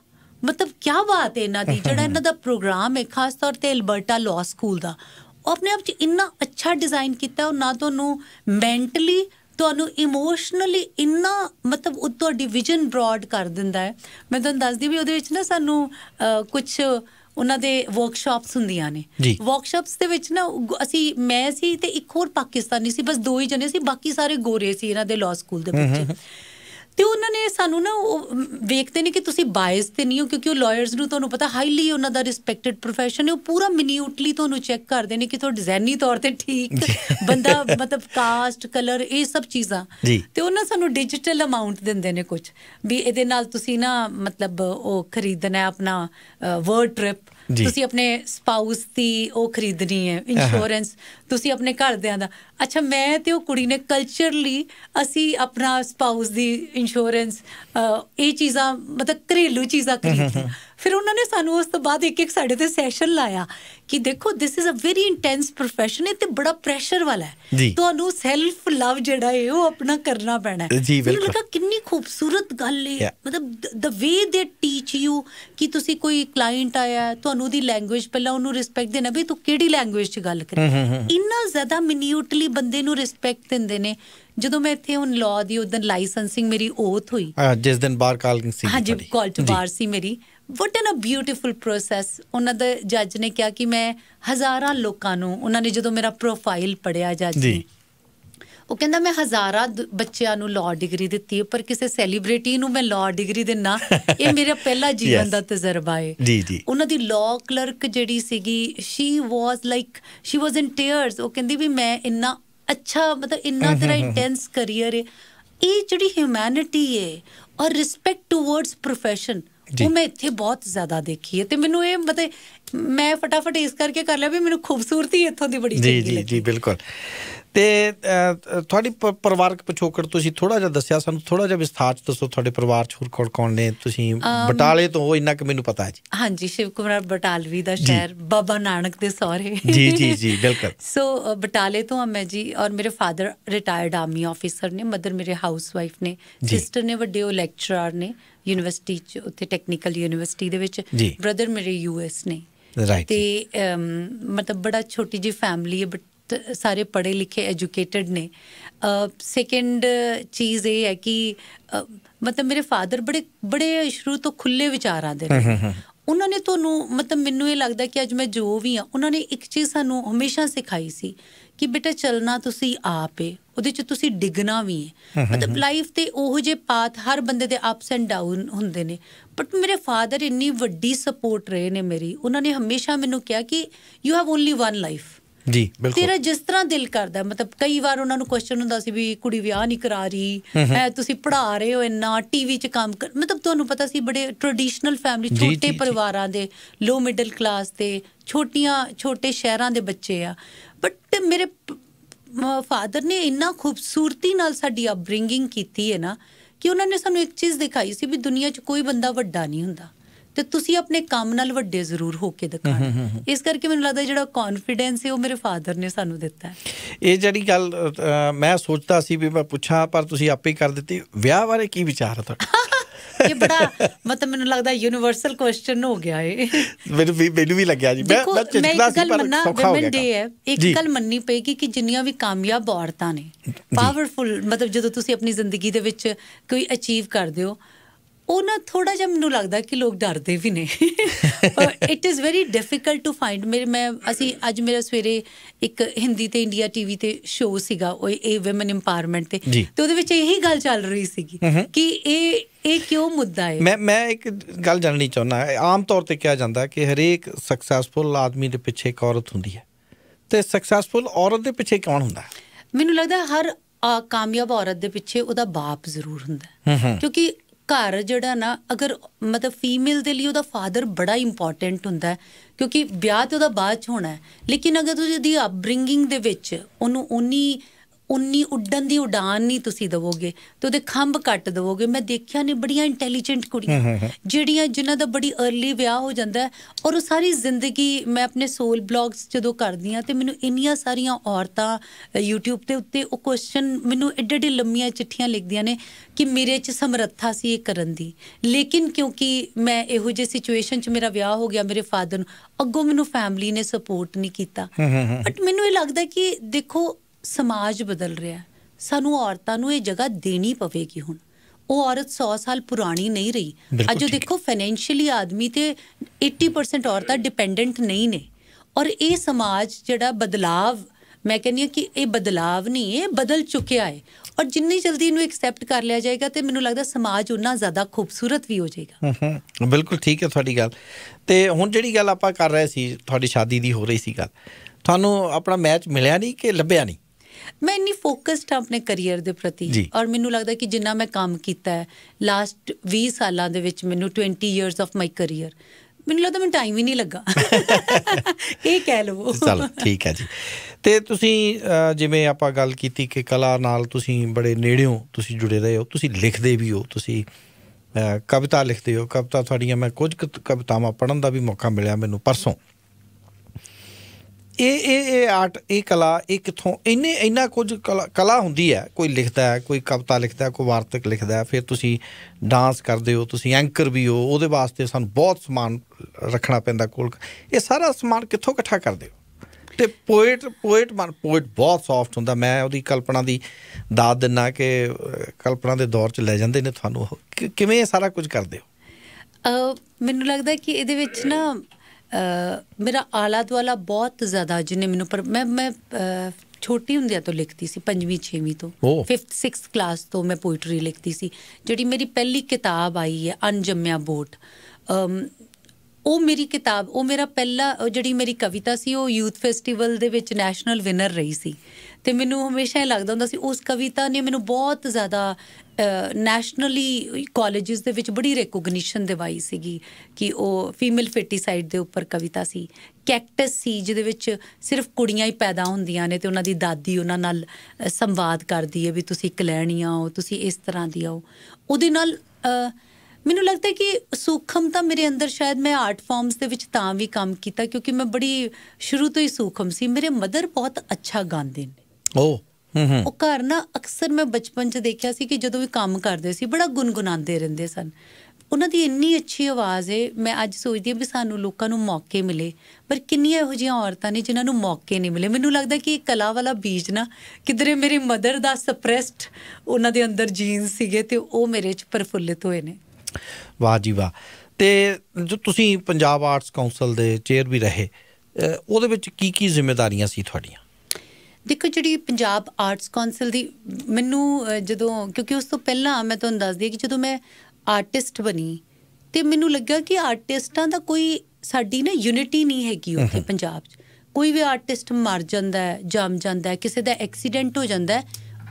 ਮਤਲਬ ਕੀ ਬਾਤ ਹੈ ਇਹਨਾਂ ਦੀ ਜਿਹੜਾ ਇਹਨਾਂ ਦਾ ਪ੍ਰੋਗਰਾਮ ਹੈ ਖਾਸ ਤੌਰ ਤੇ ਅਲਬਰਟਾ ਲਾਅ ਸਕੂਲ ਦਾ ਉਹ ਆਪਣੇ ਆਪ 'ਚ ਇੰਨਾ ਅੱਛਾ ਡਿਜ਼ਾਈਨ ਕੀਤਾ ਉਹ ਨਾ ਤੁਹਾਨੂੰ ਮੈਂਟਲੀ ਤੁਹਾਨੂੰ ਇਮੋਸ਼ਨਲੀ ਇੰਨਾ ਮਤਲਬ ਉਹ ਤੁਹਾਡੀ ਵਿਜ਼ਨ ਬ੍ਰਾਡ ਕਰ ਦਿੰਦਾ ਹੈ ਮੈਂ ਤੁਹਾਨੂੰ ਦੱਸਦੀ ਵੀ ਉਹਦੇ ਵਿੱਚ ਨਾ ਸਾਨੂੰ ਕੁਝ ਉਹਨਾਂ ਦੇ ਵਰਕਸ਼ਾਪਸ ਹੁੰਦੀਆਂ ਨੇ ਵਰਕਸ਼ਾਪਸ ਦੇ ਵਿੱਚ ਨਾ ਅਸੀਂ ਮੈਂ ਸੀ ਤੇ ਇੱਕ ਹੋਰ ਪਾਕਿਸਤਾਨੀ ਸੀ ਬਸ ਦੋ ਹੀ ਜਣੇ ਸੀ ਬਾਕੀ ਸਾਰੇ ਗੋਰੇ ਸੀ ਇਹਨਾਂ ਦੇ ਲਾਅ ਸਕੂਲ ਦੇ ਬੱਚੇ ਤੇ ਉਹਨਾਂ ਨੇ ਸਾਨੂੰ ਨਾ ਉਹ ਵੇਖਦੇ ਨੇ ਕਿ ਤੁਸੀਂ ਬਾਇਸ ਤੇ ਨਹੀਂ ਹੋ ਕਿਉਂਕਿ ਉਹ ਲਾਇਰਸ ਨੂੰ ਤੁਹਾਨੂੰ ਪਤਾ ਹਾਈਲੀ ਉਹਨਾਂ ਦਾ ਰਿਸਪੈਕਟਡ profession ਹੈ ਉਹ ਪੂਰਾ ਮਿਨਿਊਟਲੀ ਤੁਹਾਨੂੰ ਚੈੱਕ ਕਰਦੇ ਨੇ ਕਿ ਤੁਹਾਡਾ ਡਿਜ਼ਾਈਨੀ ਤੌਰ ਤੇ ਠੀਕ ਬੰਦਾ ਮਤਲਬ ਕਾਸਟ ਕਲਰ ਇਹ ਸਭ ਚੀਜ਼ਾਂ ਤੇ ਉਹਨਾਂ ਸਾਨੂੰ ਡਿਜੀਟਲ ਅਮਾਉਂਟ ਦਿੰਦੇ ਨੇ ਕੁਝ ਵੀ ਇਹਦੇ ਨਾਲ ਤੁਸੀਂ ਨਾ ਮਤਲਬ ਉਹ ਖਰੀਦਣਾ ਆਪਣਾ ਵਰਡ ਟ੍ਰਿਪ ਤੁਸੀਂ ਆਪਣੇ ਸਪਾਊਸ ਦੀ ਉਹ ਖਰੀਦਣੀ ਹੈ ਇੰਸ਼ੋਰੈਂਸ ਤੁਸੀਂ ਆਪਣੇ ਘਰਦਿਆਂ ਦਾ ਅੱਛਾ ਮੈਂ ਤੇ ਉਹ ਕੁੜੀ ਨੇ ਕਲਚਰਲੀ ਅਸੀਂ ਆਪਣਾ ਸਪਾਊਸ ਦੀ ਇੰਸ਼ੋਰੈਂਸ ਇਹ ਚੀਜ਼ਾਂ ਮਤਲਬ ਘਰੇਲੂ ਚੀਜ਼ਾਂ ਖਰੀਦੀਆਂ ਫਿਰ ਉਹਨਾਂ ਨੇ ਸਾਨੂੰ ਉਸ ਤੋਂ ਬਾਅਦ ਇੱਕ ਇੱਕ ਸਾਡੇ ਤੇ ਸੈਸ਼ਨ ਲਾਇਆ ਕਿ ਦੇਖੋ this is a very intense profession ਹੈ ਤੇ ਬੜਾ ਪ੍ਰੈਸ਼ਰ ਵਾਲਾ ਹੈ ਤੁਹਾਨੂੰ ਸੈਲਫ ਲਵ ਜਿਹੜਾ ਹੈ ਉਹ ਆਪਣਾ ਕਰਨਾ ਪੈਣਾ ਹੈ ਜੀ ਬਿਲਕੁਲ ਲੱਗਾ ਕਿੰਨੀ ਖੂਬਸੂਰਤ ਗੱਲ ਹੈ ਮਤਲਬ ਦ ਵੇ ਦੇ ਟੀਚ ਯੂ ਕਿ ਤੁਸੀਂ ਕੋਈ ਕਲਾਇੰਟ ਆਇਆ ਤੁਹਾਨੂੰ ਦੀ ਲੈਂਗੁਏਜ ਪਹਿਲਾਂ ਉਹਨੂੰ ਰਿਸਪੈਕਟ ਦੇਣਾ ਵੀ ਤੂੰ ਕਿਹੜੀ ਲੈਂਗੁਏਜ 'ਚ ਗੱਲ ਕਰੇ ਇੰਨਾ ਜ਼ਿਆਦਾ ਮਿਨਿਊਟਲੀ ਬੰਦੇ ਨੂੰ ਰਿਸਪੈਕਟ ਦਿੰਦੇ ਨੇ ਜਦੋਂ ਮੈਂ ਇੱਥੇ ਹੁਣ ਲਾਅ ਦੀ ਉਦੋਂ ਲਾਇਸੈਂਸਿੰਗ ਮੇਰੀ ਓਥ ਹੋਈ ਜਿਸ ਦਿਨ ਬਾਹਰ ਕਾਲਿੰਗ ਸੀ ਹਾਂਜੀ ਕਾਲ ਟੂ ਬਾਰ ਸੀ ਮੇਰੀ ਵਟ ਐਨ ਅ ਬਿਊਟੀਫੁਲ ਪ੍ਰੋਸੈਸ ਉਹਨਾਂ ਦੇ ਜੱਜ ਨੇ ਕਿਹਾ ਕਿ ਮੈਂ ਹਜ਼ਾਰਾਂ ਲੋਕਾਂ ਨੂੰ ਉਹਨਾਂ ਨੇ ਜਦੋਂ ਮੇਰਾ ਪ੍ਰੋਫਾਈਲ ਪੜਿਆ ਜੱਜ ਜੀ ਉਹ ਕਹਿੰਦਾ ਮੈਂ ਹਜ਼ਾਰਾਂ ਬੱਚਿਆਂ ਨੂੰ ਲਾਅ ਡਿਗਰੀ ਦਿੱਤੀ ਹੈ ਪਰ ਕਿਸੇ ਸੈਲੀਬ੍ਰਿਟੀ ਨੂੰ ਮੈਂ ਲਾਅ ਡਿਗਰੀ ਦੇਣਾ ਇਹ ਮੇਰਾ ਪਹਿਲਾ ਜੀਵਨ ਦਾ ਤਜਰਬਾ ਹੈ ਜੀ ਜੀ ਉਹਨਾਂ ਦੀ ਲਾਅ ਕਲਰਕ ਜਿਹੜੀ ਸੀਗੀ she was like she was in tears ਉਹ ਕਹਿੰਦੀ ਵੀ ਮੈਂ ਇੰਨਾ ਅੱਛਾ ਮਤਲਬ ਇੰਨਾ ਤੇਰਾ ਇੰਟੈਂਸ ਕਰੀਅਰ ਹੈ ਇਹ ਜਿਹੜੀ ਹਿਊਮੈਨਿਟੀ ਹੈ ਔਰ ਰਿਸਪੈਕਟ ਟੁਵਰਡਸ profession ਉਹ ਮੈਂ ਇੱਥੇ ਬਹੁਤ ਜ਼ਿਆਦਾ ਦੇਖੀ ਹੈ ਤੇ ਮੈਨੂੰ ਇਹ ਮਤਲਬ ਮੈਂ ਫਟਾਫਟ ਇਸ ਕਰਕੇ ਕਰ ਲਿਆ ਵੀ ਮੈਨੂੰ ਖੂਬਸੂਰਤੀ ਇੱਥੋਂ ਦੀ ਬੜੀ ਚੰਗੀ ਲੱਗੀ ਜੀ ਜੀ ਬਿਲਕੁਲ ਤੇ ਤੁਹਾਡੀ ਪਰਿਵਾਰਕ ਪਿਛੋਕੜ ਤੁਸੀਂ ਥੋੜਾ ਜਿਹਾ ਦੱਸਿਆ ਸਾਨੂੰ ਥੋੜਾ ਜਿਹਾ ਵਿਸਥਾਰ ਚ ਦੱਸੋ ਤੁਹਾਡੇ ਪਰਿਵਾਰ ਚ ਹੋਰ ਕੌਣ ਕੌਣ ਨੇ ਤੁਸੀਂ ਬਟਾਲੇ ਤੋਂ ਹੋ ਇੰਨਾ ਕਿ ਮੈਨੂੰ ਪਤਾ ਹੈ ਜੀ ਹਾਂਜੀ ਸ਼ਿਵ ਕੁਮਾਰ ਬਟਾਲਵੀ ਦਾ ਸ਼ਹਿਰ ਬਾਬਾ ਨਾਨਕ ਦੇ ਸਹੁਰੇ ਜੀ ਜੀ ਜੀ ਬਿਲਕੁਲ ਸੋ ਬਟਾਲੇ ਤੋਂ ਮੈਂ ਜੀ ਔਰ ਮੇਰੇ ਫਾਦਰ ਰਿਟਾਇਰਡ ਆਰਮੀ ਆਫੀਸਰ ਨੇ ਮਦਰ ਮੇਰੇ ਹਾਊਸ ਵਾਈਫ ਨੇ ਸਿਸਟਰ ਨੇ ਵੱਡੇ ਉਹ ਲੈਕਚਰਰ ਨੇ ਯੂਨੀਵਰਸਿਟੀ ਚ ਉੱਥੇ ਟੈਕਨੀਕਲ ਯੂਨੀਵਰਸਿਟੀ ਦੇ ਵਿੱਚ ਬ੍ਰਦਰ ਮੇਰੇ ਯੂਐਸ ਨੇ ਰਾਈਟ ਤੇ ਮਤਲਬ ਬੜਾ ਛੋਟੀ ਜੀ ਫੈਮਿਲੀ ਹੈ ਬਟ ਸਾਰੇ ਪੜੇ ਲਿਖੇ ਐਜੂਕੇਟਿਡ ਨੇ ਸੈਕੰਡ ਚੀਜ਼ ਇਹ ਹੈ ਕਿ ਮਤਲਬ ਮੇਰੇ ਫਾਦਰ ਬੜੇ ਬੜੇ ਸ਼ੁਰੂ ਤੋਂ ਖੁੱਲੇ ਵਿਚਾਰਾਂ ਦੇ ਨੇ ਉਹਨਾਂ ਨੇ ਤੁਹਾਨੂੰ ਮਤਲਬ ਮੈਨੂੰ ਇਹ ਲੱਗਦਾ ਕਿ ਅੱਜ ਮੈਂ ਜੋ ਵੀ ਆ ਉਹਨਾਂ ਨੇ ਇੱਕ ਚੀਜ਼ ਸਾਨੂੰ ਹਮੇਸ਼ਾ ਸਿਖਾਈ ਸੀ ਕਿ ਬੇਟਾ ਚੱਲਣਾ ਤੁਸੀਂ ਆਪ ਏ ਉਹਦੇ ਚ ਤੁਸੀਂ ਡਿੱਗਣਾ ਵੀ ਹੈ ਮਤਲਬ ਲਾਈਫ ਤੇ ਉਹੋ ਜੇ ਪਾਥ ਹਰ ਬੰਦੇ ਦੇ ਅਪਸ ਐਂਡ ਡਾਊਨ ਹੁੰਦੇ ਨੇ ਬਟ ਮੇਰੇ ਫਾਦਰ ਇੰਨੀ ਵੱਡੀ ਸਪੋਰਟ ਰਹੇ ਨੇ ਮੇਰੀ ਉਹਨਾਂ ਨੇ ਹਮੇਸ਼ਾ ਮੈਨੂੰ ਕਿਹਾ ਕਿ you have only one life ਜੀ ਬਿਲਕੁਲ ਤੇਰਾ ਜਿਸ ਤਰ੍ਹਾਂ ਦਿਲ ਕਰਦਾ ਮਤਲਬ ਕਈ ਵਾਰ ਉਹਨਾਂ ਨੂੰ ਕੁਐਸਚਨ ਹੁੰਦਾ ਸੀ ਵੀ ਕੁੜੀ ਵਿਆਹ ਨਹੀਂ ਕਰਾ ਰਹੀ ਐ ਤੁਸੀਂ ਪੜ੍ਹਾ ਰਹੇ ਹੋ ਇੰਨਾ ਟੀਵੀ 'ਚ ਕੰਮ ਕਰ ਮਤਲਬ ਤੁਹਾਨੂੰ ਪਤਾ ਸੀ ਬੜੇ ਟ੍ਰੈਡੀਸ਼ਨਲ ਫੈਮਿਲੀ ਛੋਟੇ ਪਰਿਵਾਰਾਂ ਦੇ ਲੋ ਮਿਡਲ ਕਲਾਸ ਦੇ ਛੋਟੀਆਂ ਛੋਟੇ ਸ਼ਹਿਰਾਂ ਦੇ ਬੱਚੇ ਆ ਬਟ ਮੇਰੇ ਫਾਦਰ ਨੇ ਇੰਨਾ ਖੂਬਸੂਰਤੀ ਨਾਲ ਸਾਡੀ ਅਪਬ੍ਰਿੰਗਿੰਗ ਕੀਤੀ ਹੈ ਨਾ ਕਿ ਉਹਨਾਂ ਨੇ ਸਾਨੂੰ ਇੱਕ ਚੀਜ਼ ਦਿਖਾਈ ਸੀ ਵੀ ਦੁਨੀਆ 'ਚ ਕੋਈ ਬੰਦਾ ਵੱਡਾ ਨਹੀਂ ਹੁੰਦਾ ਤੇ ਤੁਸੀਂ ਆਪਣੇ ਕੰਮ ਨਾਲ ਵੱਡੇ ਜ਼ਰੂਰ ਹੋ ਕੇ ਦਿਖਾਣਾ ਇਸ ਕਰਕੇ ਮੈਨੂੰ ਲੱਗਦਾ ਜਿਹੜਾ ਕੌਨਫੀਡੈਂਸ ਹੈ ਉਹ ਮੇਰੇ ਫਾਦਰ ਨੇ ਸਾਨੂੰ ਦਿੱਤਾ ਹੈ ਇਹ ਜਿਹੜੀ ਗੱਲ ਮੈਂ ਸੋਚਦਾ ਸੀ ਵੀ ਮੈਂ ਪੁੱਛਾਂ ਪਰ ਤੁਸੀਂ ਆਪੇ ਹੀ ਕਰ ਦਿੱਤੀ ਵਿਆਹ ਬਾਰੇ ਕੀ ਵਿਚਾਰ ਹੈ ਤੁਹਾਡਾ ਇਹ ਬੜਾ ਮਤਲਬ ਮੈਨੂੰ ਲੱਗਦਾ ਯੂਨੀਵਰਸਲ ਕੁਐਸਚਨ ਹੋ ਗਿਆ ਏ ਮੈਨੂੰ ਵੀ ਮੈਨੂੰ ਵੀ ਲੱਗਿਆ ਜੀ ਮੈਂ ਮੈਂ ਚਿੰਤਾ ਸੀ ਪਰ ਸੌਖਾ ਹੋ ਗਿਆ ਇੱਕ ਗੱਲ ਮੰਨੀ ਪਏਗੀ ਕਿ ਜਿੰਨੀਆਂ ਵੀ ਕਾਮਯਾਬ ਔਰਤਾਂ ਨੇ ਪਾਵਰਫੁਲ ਮਤਲਬ ਜਦੋਂ ਤੁਸੀਂ ਆਪਣੀ ਜ਼ਿੰਦਗੀ ਦੇ ਵਿੱਚ ਕੋਈ ਅਚੀਵ ਕਰਦੇ ਹੋ ਉਹ ਨਾ ਥੋੜਾ ਜਿਹਾ ਮੈਨੂੰ ਲੱਗਦਾ ਕਿ ਲੋਕ ਡਰਦੇ ਵੀ ਨੇ it is very difficult to find ਮੇਰੇ ਮੈਂ ਅਸੀਂ ਅੱਜ ਮੇਰਾ ਸਵੇਰੇ ਇੱਕ ਹਿੰਦੀ ਤੇ ਇੰਡੀਆ ਟੀਵੀ ਤੇ ਸ਼ੋਅ ਸੀਗਾ ਉਹ ਇਹ ਔਮਨ ਇੰਪਾਵਰਮੈਂਟ ਤੇ ਤੇ ਉਹਦੇ ਵਿੱਚ ਇਹੀ ਗੱਲ ਚੱਲ ਰਹੀ ਸੀਗੀ ਕਿ ਇਹ ਇਹ ਕਿਉਂ ਮੁੱਦਾ ਹੈ ਮੈਂ ਮੈਂ ਇੱਕ ਗੱਲ ਜਾਣਨੀ ਚਾਹੁੰਦਾ ਆਮ ਤੌਰ ਤੇ ਕਿਹਾ ਜਾਂਦਾ ਕਿ ਹਰੇਕ ਸਕਸੈਸਫੁਲ ਆਦਮੀ ਦੇ ਪਿੱਛੇ ਇੱਕ ਔਰਤ ਹੁੰਦੀ ਹੈ ਤੇ ਸਕਸੈਸਫੁਲ ਔਰਤ ਦੇ ਪਿੱਛੇ ਕੌਣ ਹੁੰਦਾ ਮੈਨੂੰ ਲੱਗਦਾ ਹਰ ਕਾਮਯਾਬ ਔਰਤ ਦੇ ਪਿੱਛੇ ਉਹਦਾ ਬਾਪ ਜ਼ਰੂਰ ਹੁੰਦਾ ਕਿਉਂਕਿ ਘਰ ਜਿਹੜਾ ਨਾ ਅਗਰ ਮਤਲਬ ਫੀਮੇਲ ਦੇ ਲਈ ਉਹਦਾ ਫਾਦਰ ਬੜਾ ਇੰਪੋਰਟੈਂਟ ਹੁੰਦਾ ਕਿਉਂਕਿ ਵਿਆਹ ਤੇ ਉਹਦਾ ਬਾਅਦ ਚ ਹੋਣਾ ਲੇਕਿਨ ਅਗਰ ਤੁਸੀਂ ਦੀ ਅਪਬ੍ਰਿੰਗਿੰਗ ਦੇ ਵਿੱਚ ਉਹਨੂੰ ਉਨੀ ਉਨੀ ਉੱਡਣ ਦੀ ਉਡਾਨ ਨਹੀਂ ਤੁਸੀਂ ਦਵੋਗੇ ਤੇ ਉਹਦੇ ਖੰਭ ਕੱਟ ਦਵੋਗੇ ਮੈਂ ਦੇਖਿਆ ਨੇ ਬੜੀਆਂ ਇੰਟੈਲੀਜੈਂਟ ਕੁੜੀਆਂ ਜਿਹੜੀਆਂ ਜਿਨ੍ਹਾਂ ਦਾ ਬੜੀ अर्ਲੀ ਵਿਆਹ ਹੋ ਜਾਂਦਾ ਔਰ ਉਹ ਸਾਰੀ ਜ਼ਿੰਦਗੀ ਮੈਂ ਆਪਣੇ ਸੋਲ ਬਲੌਗਸ ਜਦੋਂ ਕਰਦੀ ਆ ਤੇ ਮੈਨੂੰ ਇੰਨੀਆਂ ਸਾਰੀਆਂ ਔਰਤਾਂ YouTube ਤੇ ਉੱਤੇ ਉਹ ਕੁਐਸਚਨ ਮੈਨੂੰ ਐਡੇ ਐਡੇ ਲੰਮੀਆਂ ਚਿੱਠੀਆਂ ਲਿਖਦੀਆਂ ਨੇ ਕਿ ਮੇਰੇ 'ਚ ਸਮਰੱਥਾ ਸੀ ਇਹ ਕਰਨ ਦੀ ਲੇਕਿਨ ਕਿਉਂਕਿ ਮੈਂ ਇਹੋ ਜਿਹੀ ਸਿਚੁਏਸ਼ਨ 'ਚ ਮੇਰਾ ਵਿਆਹ ਹੋ ਗਿਆ ਮੇਰੇ ਫਾਦਰ ਨੂੰ ਅੱਗੋਂ ਮੈਨੂੰ ਫੈਮਿਲੀ ਨੇ ਸਪੋਰਟ ਨਹੀਂ ਕੀਤਾ ਬਟ ਮੈਨੂੰ ਇਹ ਲੱਗਦਾ ਕਿ ਦੇਖੋ ਸਮਾਜ ਬਦਲ ਰਿਹਾ ਸਾਨੂੰ ਔਰਤਾਂ ਨੂੰ ਇਹ ਜਗ੍ਹਾ ਦੇਣੀ ਪਵੇਗੀ ਹੁਣ ਉਹ ਔਰਤ 100 ਸਾਲ ਪੁਰਾਣੀ ਨਹੀਂ ਰਹੀ ਅੱਜ ਦੇਖੋ ਫਾਈਨੈਂਸ਼ੀਅਲੀ ਆਦਮੀ ਤੇ 80% ਔਰਤਾਂ ਡਿਪੈਂਡੈਂਟ ਨਹੀਂ ਨੇ ਔਰ ਇਹ ਸਮਾਜ ਜਿਹੜਾ ਬਦਲਾਵ ਮੈਂ ਕਹਿੰਦੀ ਹਾਂ ਕਿ ਇਹ ਬਦਲਾਵ ਨਹੀਂ ਹੈ ਬਦਲ ਚੁੱਕਿਆ ਹੈ ਔਰ ਜਿੰਨੀ ਜਲਦੀ ਇਹਨੂੰ ਐਕਸੈਪਟ ਕਰ ਲਿਆ ਜਾਏਗਾ ਤੇ ਮੈਨੂੰ ਲੱਗਦਾ ਸਮਾਜ ਉਨਾ ਜ਼ਿਆਦਾ ਖੂਬਸੂਰਤ ਵੀ ਹੋ ਜਾਏਗਾ ਬਿਲਕੁਲ ਠੀਕ ਹੈ ਤੁਹਾਡੀ ਗੱਲ ਤੇ ਹੁਣ ਜਿਹੜੀ ਗੱਲ ਆਪਾਂ ਕਰ ਰਹੇ ਸੀ ਤੁਹਾਡੀ ਸ਼ਾਦੀ ਦੀ ਹੋ ਰਹੀ ਸੀ ਗੱਲ ਤੁਹਾਨੂੰ ਆਪਣਾ ਮੈਚ ਮਿਲਿਆ ਨਹੀਂ ਕਿ ਲੱਭਿਆ ਨਹੀਂ ਮੈਂ ਇੰਨੀ ਫੋਕਸਡ ਆਪਣੇ ਕੈਰੀਅਰ ਦੇ ਪ੍ਰਤੀ ਔਰ ਮੈਨੂੰ ਲੱਗਦਾ ਕਿ ਜਿੰਨਾ ਮੈਂ ਕੰਮ ਕੀਤਾ ਹੈ ਲਾਸਟ 20 ਸਾਲਾਂ ਦੇ ਵਿੱਚ ਮੈਨੂੰ 20 ਇਅਰਸ ਆਫ ਮਾਈ ਕੈਰੀਅਰ ਮੈਨੂੰ ਲੱਗਦਾ ਮੈਨੂੰ ਟਾਈਮ ਹੀ ਨਹੀਂ ਲੱਗਾ ਇਹ ਕਹਿ ਲਵੋ ਚਲ ਠੀਕ ਹੈ ਜੀ ਤੇ ਤੁਸੀਂ ਜਿਵੇਂ ਆਪਾਂ ਗੱਲ ਕੀਤੀ ਕਿ ਕਲਾ ਨਾਲ ਤੁਸੀਂ ਬੜੇ ਨੇੜਿਓਂ ਤੁਸੀਂ ਜੁੜੇ ਰਹੇ ਹੋ ਤੁਸੀਂ ਲਿਖਦੇ ਵੀ ਹੋ ਤੁਸੀਂ ਕਵਿਤਾ ਲਿਖਦੇ ਹੋ ਕਵਿਤਾ ਤੁਹਾਡੀਆਂ ਮੈਂ ਕੁਝ ਕਵਿਤਾਵਾਂ ਪੜਨ ਦਾ ਵੀ ਮੌਕਾ ਮਿਲਿਆ ਮੈਨੂੰ ਪਰਸੋਂ ਇਹ ਇਹ ਇਹ ਆਰਟ ਇਹ ਕਲਾ ਇਹ ਕਿਥੋਂ ਇੰਨੇ ਇੰਨਾ ਕੁਝ ਕਲਾ ਹੁੰਦੀ ਹੈ ਕੋਈ ਲਿਖਦਾ ਹੈ ਕੋਈ ਕਵਿਤਾ ਲਿਖਦਾ ਹੈ ਕੋਈ ਵਾਰਤਕ ਲਿਖਦਾ ਹੈ ਫਿਰ ਤੁਸੀਂ ਡਾਂਸ ਕਰਦੇ ਹੋ ਤੁਸੀਂ ਐਂਕਰ ਵੀ ਹੋ ਉਹਦੇ ਵਾਸਤੇ ਸਾਨੂੰ ਬਹੁਤ ਸਮਾਨ ਰੱਖਣਾ ਪੈਂਦਾ ਕੋਲ ਇਹ ਸਾਰਾ ਸਮਾਨ ਕਿੱਥੋਂ ਇਕੱਠਾ ਕਰਦੇ ਹੋ ਤੇ ਪੋਇਟ ਪੋਇਟ ਮਨ ਪੋਇਟ ਬਹੁਤ ਸੌਫਟ ਹੁੰਦਾ ਮੈਂ ਉਹਦੀ ਕਲਪਨਾ ਦੀ ਦਾਤ ਦਿੰਨਾ ਕਿ ਕਲਪਨਾ ਦੇ ਦੌਰ 'ਚ ਲੈ ਜਾਂਦੇ ਨੇ ਤੁਹਾਨੂੰ ਕਿਵੇਂ ਇਹ ਸਾਰਾ ਕੁਝ ਕਰਦੇ ਹੋ ਮੈਨੂੰ ਲੱਗਦਾ ਕਿ ਇਹਦੇ ਵਿੱਚ ਨਾ ਮੇਰਾ ਆਲਾ ਦੁਆਲਾ ਬਹੁਤ ਜ਼ਿਆਦਾ ਜਿੰਨੇ ਮੈਨੂੰ ਪਰ ਮੈਂ ਮੈਂ ਛੋਟੀ ਹੁੰਦਿਆਂ ਤੋਂ ਲਿਖਦੀ ਸੀ 5ਵੀਂ 6ਵੀਂ ਤੋਂ 5th 6th ਕਲਾਸ ਤੋਂ ਮੈਂ ਪੋਇਟਰੀ ਲਿਖਦੀ ਸੀ ਜਿਹੜੀ ਮੇਰੀ ਪਹਿਲੀ ਕਿਤਾਬ ਆਈ ਹੈ ਅਨਜੰਮਿਆ ਬੋਟ ਉਹ ਮੇਰੀ ਕਿਤਾਬ ਉਹ ਮੇਰਾ ਪਹਿਲਾ ਜਿਹੜੀ ਮੇਰੀ ਕਵਿਤਾ ਸੀ ਉਹ ਯੂਥ ਫੈਸਟੀਵਲ ਦੇ ਵਿੱਚ ਨੈਸ਼ਨਲ ਵਿਨਰ ਰਹੀ ਸੀ ਤੇ ਮੈਨੂੰ ਹਮੇਸ਼ਾ ਇਹ ਲੱਗਦਾ ਹੁੰਦਾ ਸੀ ਉਸ ਕਵਿਤਾ ਨੇ ਮੈਨੂੰ ਬਹੁਤ ਜ਼ਿਆਦਾ ਨੈਸ਼ਨਲੀ ਕਾਲਜਸ ਦੇ ਵਿੱਚ ਬੜੀ ਰੈਕੋਗਨੀਸ਼ਨ ਦਿਵਾਈ ਸੀਗੀ ਕਿ ਉਹ ਫੀਮੇਲ ਫੈਟੀਸਾਈਡ ਦੇ ਉੱਪਰ ਕਵਿਤਾ ਸੀ ਕੈਕਟਸ ਸੀ ਜਿਹਦੇ ਵਿੱਚ ਸਿਰਫ ਕੁੜੀਆਂ ਹੀ ਪੈਦਾ ਹੁੰਦੀਆਂ ਨੇ ਤੇ ਉਹਨਾਂ ਦੀ ਦਾਦੀ ਉਹਨਾਂ ਨਾਲ ਸੰਵਾਦ ਕਰਦੀ ਹੈ ਵੀ ਤੁਸੀਂ ਕਲੈਣੀਆਂ ਹੋ ਤੁਸੀਂ ਇਸ ਤਰ੍ਹਾਂ ਦੀ ਹੋ ਉਹਦੇ ਨਾਲ ਮੈਨੂੰ ਲੱਗਦਾ ਕਿ ਸੂਖਮ ਤਾਂ ਮੇਰੇ ਅੰਦਰ ਸ਼ਾਇਦ ਮੈਂ ਆਰਟ ਫਾਰਮਸ ਦੇ ਵਿੱਚ ਤਾਂ ਵੀ ਕੰਮ ਕੀਤਾ ਕਿਉਂਕਿ ਮੈਂ ਬੜੀ ਸ਼ੁਰੂ ਤੋਂ ਹੀ ਸੂਖਮ ਸੀ ਮੇਰੇ ਮਦਰ ਬਹੁਤ ਅੱਛਾ ਗਾਉਂਦੇ ਨੇ ਓ ਉਹ ਘਰ ਨਾ ਅਕਸਰ ਮੈਂ ਬਚਪਨ 'ਚ ਦੇਖਿਆ ਸੀ ਕਿ ਜਦੋਂ ਵੀ ਕੰਮ ਕਰਦੇ ਸੀ ਬੜਾ ਗੁੰਗੁਨਾਉਂਦੇ ਰਹਿੰਦੇ ਸਨ ਉਹਨਾਂ ਦੀ ਇੰਨੀ ਅੱਛੀ ਆਵਾਜ਼ ਹੈ ਮੈਂ ਅੱਜ ਸੋਚਦੀ ਹਾਂ ਵੀ ਸਾਨੂੰ ਲੋਕਾਂ ਨੂੰ ਮੌਕੇ ਮਿਲੇ ਪਰ ਕਿੰਨੀਆਂ ਇਹੋ ਜਿਹੀਆਂ ਔਰਤਾਂ ਨੇ ਜਿਨ੍ਹਾਂ ਨੂੰ ਮੌਕੇ ਨਹੀਂ ਮਿਲੇ ਮੈਨੂੰ ਲੱਗਦਾ ਕਿ ਇਹ ਕਲਾ ਵਾਲਾ ਬੀਜ ਨਾ ਕਿਧਰੇ ਮੇਰੀ ਮਦਰ ਦਾ ਸਪਰੈਸਡ ਉਹਨਾਂ ਦੇ ਅੰਦਰ ਜੀਨ ਸੀਗੇ ਤੇ ਉਹ ਮੇਰੇ 'ਚ ਪਰਫੁੱਲਿਤ ਹੋਏ ਨੇ ਵਾਹ ਜੀ ਵਾਹ ਤੇ ਜੋ ਤੁਸੀਂ ਪੰਜਾਬ ਆਰਟਸ ਕਾਉਂਸਲ ਦੇ ਚੇਅਰ ਵੀ ਰਹੇ ਉਹਦੇ ਵਿੱਚ ਕੀ ਕੀ ਜ਼ਿੰਮੇਵਾਰੀਆਂ ਸੀ ਤੁਹਾਡੀਆਂ ਦੇਖੋ ਜਿਹੜੀ ਪੰਜਾਬ ਆਰਟਸ ਕਾਉਂਸਲ ਦੀ ਮੈਨੂੰ ਜਦੋਂ ਕਿਉਂਕਿ ਉਸ ਤੋਂ ਪਹਿਲਾਂ ਮੈਂ ਤੁਹਾਨੂੰ ਦੱਸਦੀ ਕਿ ਜਦੋਂ ਮੈਂ ਆਰਟਿਸਟ ਬਣੀ ਤੇ ਮੈਨੂੰ ਲੱਗਾ ਕਿ ਆਰਟਿਸਟਾਂ ਦਾ ਕੋਈ ਸਾਡੀ ਨਾ ਯੂਨਿਟੀ ਨਹੀਂ ਹੈਗੀ ਉੱਥੇ ਪੰਜਾਬ 'ਚ ਕੋਈ ਵੀ ਆਰਟਿਸਟ ਮਰ ਜਾਂਦਾ ਹੈ ਜੰਮ ਜਾਂਦਾ ਹੈ ਕਿਸੇ ਦਾ ਐਕਸੀਡੈਂਟ ਹੋ ਜਾਂਦਾ ਹੈ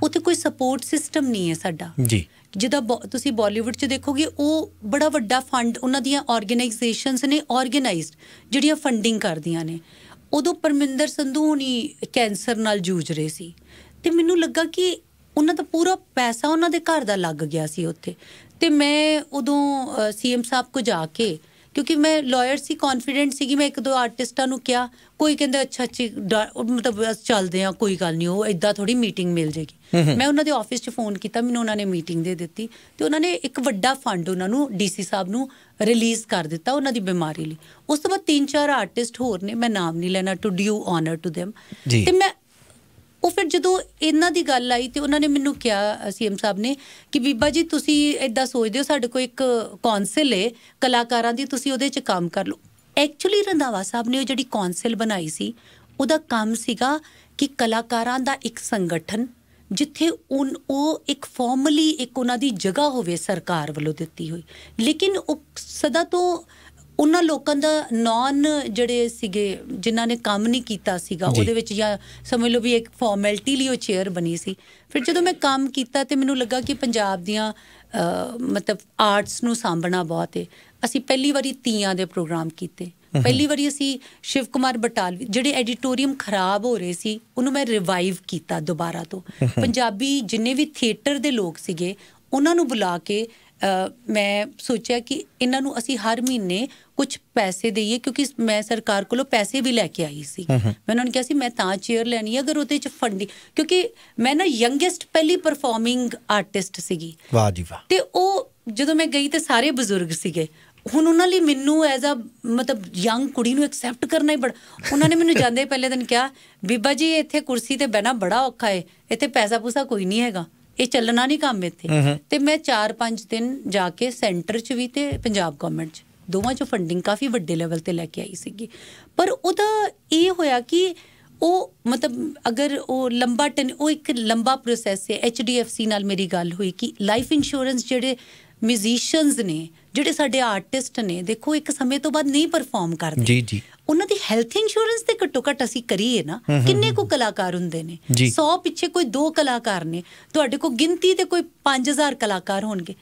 ਉੱਥੇ ਕੋਈ ਸਪੋਰਟ ਸਿਸਟਮ ਨਹੀਂ ਹੈ ਸਾਡਾ ਜੀ ਜਿਹਦਾ ਤੁਸੀਂ ਬਾਲੀਵੁੱਡ 'ਚ ਦੇਖੋਗੇ ਉਹ ਬੜਾ ਵੱਡਾ ਫੰਡ ਉਹਨਾਂ ਦੀਆਂ ਆਰਗੇਨਾਈਜੇਸ਼ਨਸ ਨੇ ਆਰਗੇਨਾਈਜ਼ਡ ਜਿਹੜੀਆਂ ਫੰਡਿੰਗ ਕਰਦੀਆਂ ਨੇ ਉਦੋਂ ਪਰਮਿੰਦਰ ਸੰਧੂ ਹੁਣੀ ਕੈਂਸਰ ਨਾਲ ਜੂਝ ਰਹੇ ਸੀ ਤੇ ਮੈਨੂੰ ਲੱਗਾ ਕਿ ਉਹਨਾਂ ਦਾ ਪੂਰਾ ਪੈਸਾ ਉਹਨਾਂ ਦੇ ਘਰ ਦਾ ਲੱਗ ਗਿਆ ਸੀ ਉੱਥੇ ਤੇ ਮੈਂ ਉਦੋਂ ਸੀਐਮ ਸਾਹਿਬ ਕੋ ਜਾ ਕੇ ਕਿਉਂਕਿ ਮੈਂ ਲਾਇਰ ਸੀ ਕੌਨਫੀਡੈਂਟ ਸੀ ਕਿ ਮੈਂ ਇੱਕ ਦੋ ਆਰਟਿਸਟਾਂ ਨੂੰ ਕਿਹਾ ਕੋਈ ਕਹਿੰਦਾ ਅੱਛਾ ਅੱਛੀ ਮਤਲਬ ਚੱਲਦੇ ਆ ਕੋਈ ਗੱਲ ਨਹੀਂ ਉਹ ਇਦਾਂ ਥੋੜੀ ਮੀਟਿੰਗ ਮਿਲ ਜੇਗੀ ਮੈਂ ਉਹਨਾਂ ਦੇ ਆਫਿਸ 'ਚ ਫੋਨ ਕੀਤਾ ਮੈਨੂੰ ਉਹਨਾਂ ਨੇ ਮੀਟਿੰਗ ਦੇ ਦਿੱਤੀ ਤੇ ਉਹਨਾਂ ਨੇ ਇੱਕ ਵੱਡਾ ਫੰਡ ਉਹਨਾਂ ਨੂੰ ਡੀਸੀ ਸਾਹਿਬ ਨੂੰ ਰਿਲੀਜ਼ ਕਰ ਦਿੱਤਾ ਉਹਨਾਂ ਦੀ ਬਿਮਾਰੀ ਲਈ ਉਸ ਤੋਂ ਬਾਅਦ ਤਿੰਨ ਚਾਰ ਆਰਟਿਸਟ ਹੋਰ ਨੇ ਮੈਂ ਨਾਮ ਨਹੀਂ ਲੈਣਾ to do honour to them ਤੇ ਮੈਂ ਉਹ ਫਿਰ ਜਦੋਂ ਇਹਨਾਂ ਦੀ ਗੱਲ ਆਈ ਤੇ ਉਹਨਾਂ ਨੇ ਮੈਨੂੰ ਕਿਹਾ ਸੀਐਮ ਸਾਹਿਬ ਨੇ ਕਿ ਬੀਬਾ ਜੀ ਤੁਸੀਂ ਇਦਾਂ ਸੋਚਦੇ ਹੋ ਸਾਡੇ ਕੋਲ ਇੱਕ ਕਾਉਂਸਲ ਹੈ ਕਲਾਕਾਰਾਂ ਦੀ ਤੁਸੀਂ ਉਹਦੇ 'ਚ ਕੰਮ ਕਰ ਲਓ ਐਕਚੁਅਲੀ ਰੰਧਾਵਾ ਸਾਹਿਬ ਨੇ ਉਹ ਜਿਹੜੀ ਕਾਉਂਸਲ ਬਣਾਈ ਸੀ ਉਹਦਾ ਕੰਮ ਸੀਗਾ ਕਿ ਕਲਾਕਾਰਾਂ ਦਾ ਇੱਕ ਸੰਗਠਨ ਜਿੱਥੇ ਉਹ ਉਹ ਇੱਕ ਫਾਰਮਲੀ ਇੱਕ ਉਹਨਾਂ ਦੀ ਜਗ੍ਹਾ ਹੋਵੇ ਸਰਕਾਰ ਵੱਲੋਂ ਦਿੱਤੀ ਹੋਈ ਲੇਕਿਨ ਉਹ ਸਦਾ ਤੋਂ ਉਹਨਾਂ ਲੋਕਾਂ ਦਾ ਨੌਨ ਜਿਹੜੇ ਸੀਗੇ ਜਿਨ੍ਹਾਂ ਨੇ ਕੰਮ ਨਹੀਂ ਕੀਤਾ ਸੀਗਾ ਉਹਦੇ ਵਿੱਚ ਜਾਂ ਸਮਝ ਲਓ ਵੀ ਇੱਕ ਫਾਰਮੈਲਿਟੀ ਲਈ ਉਹ ਚੇਅਰ ਬਣੀ ਸੀ ਫਿਰ ਜਦੋਂ ਮੈਂ ਕੰਮ ਕੀਤਾ ਤੇ ਮੈਨੂੰ ਲੱਗਾ ਕਿ ਪੰਜਾਬ ਦੀਆਂ ਮਤਲਬ ਆਰਟਸ ਨੂੰ ਸਾਂਭਣਾ ਬਹੁਤ ਹੈ ਅਸੀਂ ਪਹਿਲੀ ਵਾਰੀ ਤੀਆਂ ਦੇ ਪ੍ਰੋਗਰਾਮ ਕੀਤੇ ਪਹਿਲੀ ਵਾਰੀ ਅਸੀਂ ਸ਼ਿਵ ਕੁਮਾਰ ਬਟਾਲਵੀ ਜਿਹੜੇ ਐਡੀਟੋਰੀਅਮ ਖਰਾਬ ਹੋ ਰਹੇ ਸੀ ਉਹਨੂੰ ਮੈਂ ਰਿਵਾਈਵ ਕੀਤਾ ਦੁਬਾਰਾ ਤੋਂ ਪੰਜਾਬੀ ਜਿੰਨੇ ਵੀ ਥੀਏਟਰ ਦੇ ਲੋਕ ਸੀਗੇ ਉਹਨਾਂ ਨੂੰ ਬੁਲਾ ਕੇ ਮੈਂ ਸੋਚਿਆ ਕਿ ਇਹਨਾਂ ਨੂੰ ਅਸੀਂ ਹਰ ਮਹੀਨੇ ਕੁਝ ਪੈਸੇ ਦਈਏ ਕਿਉਂਕਿ ਮੈਂ ਸਰਕਾਰ ਕੋਲੋਂ ਪੈਸੇ ਵੀ ਲੈ ਕੇ ਆਈ ਸੀ ਮੈਂ ਉਹਨਾਂ ਨੂੰ ਕਿਹਾ ਸੀ ਮੈਂ ਤਾਂ ਚੇਅਰ ਲੈਣੀ ਹੈ ਅਗਰ ਉਹਦੇ ਚ ਫੰਡਿੰਗ ਕਿਉਂਕਿ ਮੈਂ ਨਾ ਯੰਗੇਸਟ ਪਹਿਲੀ ਪਰਫਾਰਮਿੰਗ ਆਰਟਿਸਟ ਸੀਗੀ ਵਾਹ ਜੀ ਵਾਹ ਤੇ ਉਹ ਜਦੋਂ ਮੈਂ ਗਈ ਤੇ ਸਾਰੇ ਬਜ਼ੁਰਗ ਸੀਗੇ ਹੁਣ ਉਹਨਾਂ ਲਈ ਮੈਨੂੰ ਐਜ਼ ਅ ਮਤਲਬ ਯੰਗ ਕੁੜੀ ਨੂੰ ਐਕਸੈਪਟ ਕਰਨਾ ਹੀ ਬੜਾ ਉਹਨਾਂ ਨੇ ਮੈਨੂੰ ਜਾਂਦੇ ਪਹਿਲੇ ਦਿਨ ਕਿਹਾ ਬੀਬਾ ਜੀ ਇੱਥੇ ਕੁਰਸੀ ਤੇ ਬਹਿਣਾ ਬੜਾ ਔਖਾ ਏ ਇੱਥੇ ਪੈਸਾ ਪੂਸਾ ਕੋਈ ਨਹੀਂ ਹੈਗਾ ਇਹ ਚੱਲਣਾ ਨਹੀਂ ਕੰਮ ਇੱਥੇ ਤੇ ਮੈਂ 4-5 ਦਿਨ ਜਾ ਕੇ ਸੈਂਟਰ 'ਚ ਵੀ ਤੇ ਪੰਜਾਬ ਗਵਰਨਮੈਂਟ 'ਚ ਦੋਵਾਂ 'ਚ ਫੰਡਿੰਗ ਕਾਫੀ ਵੱਡੇ ਲੈਵਲ ਤੇ ਲੈ ਕੇ ਆਈ ਸੀਗੀ ਪਰ ਉਹਦਾ ਇਹ ਹੋਇਆ ਕਿ ਉਹ ਮਤਲਬ ਅਗਰ ਉਹ ਲੰਬਾ ਟਨ ਉਹ ਇੱਕ ਲੰਬਾ ਪ੍ਰੋਸੈਸ ਹੈ ਐਚਡੀਐਫਸੀ ਨਾਲ ਮੇਰੀ ਗੱਲ ਹੋਈ ਕਿ ਲਾਈਫ ਇੰਸ਼ੋਰੈਂਸ ਜਿਹੜੇ ਮਿਊਜ਼ੀਸ਼ੀਅਨਸ ਨੇ ਜਿਹੜੇ ਸਾਡੇ ਆਰਟਿਸਟ ਨੇ ਦੇਖੋ ਇੱਕ ਸਮੇਂ ਤੋਂ ਬਾਅਦ ਨਹੀਂ ਪਰਫਾਰਮ ਕਰਦੇ ਜੀ ਜੀ ਹੈਲਥ ਇੰਸ਼ੋਰੈਂਸ ਤੇ ਘੱਟੋ ਘੱਟ ਅਸੀਂ ਕਰੀਏ ਨਾ ਕਿੰਨੇ ਕੋ ਕਲਾਕਾਰ ਹੁੰਦੇ ਨੇ 100 ਪਿੱਛੇ ਕੋਈ 2 ਕਲਾਕਾਰ ਨੇ ਤੁਹਾਡੇ ਕੋ ਗਿਣਤੀ ਤੇ ਕੋਈ 5000 ਕਲਾਕਾਰ ਹੋਣਗੇ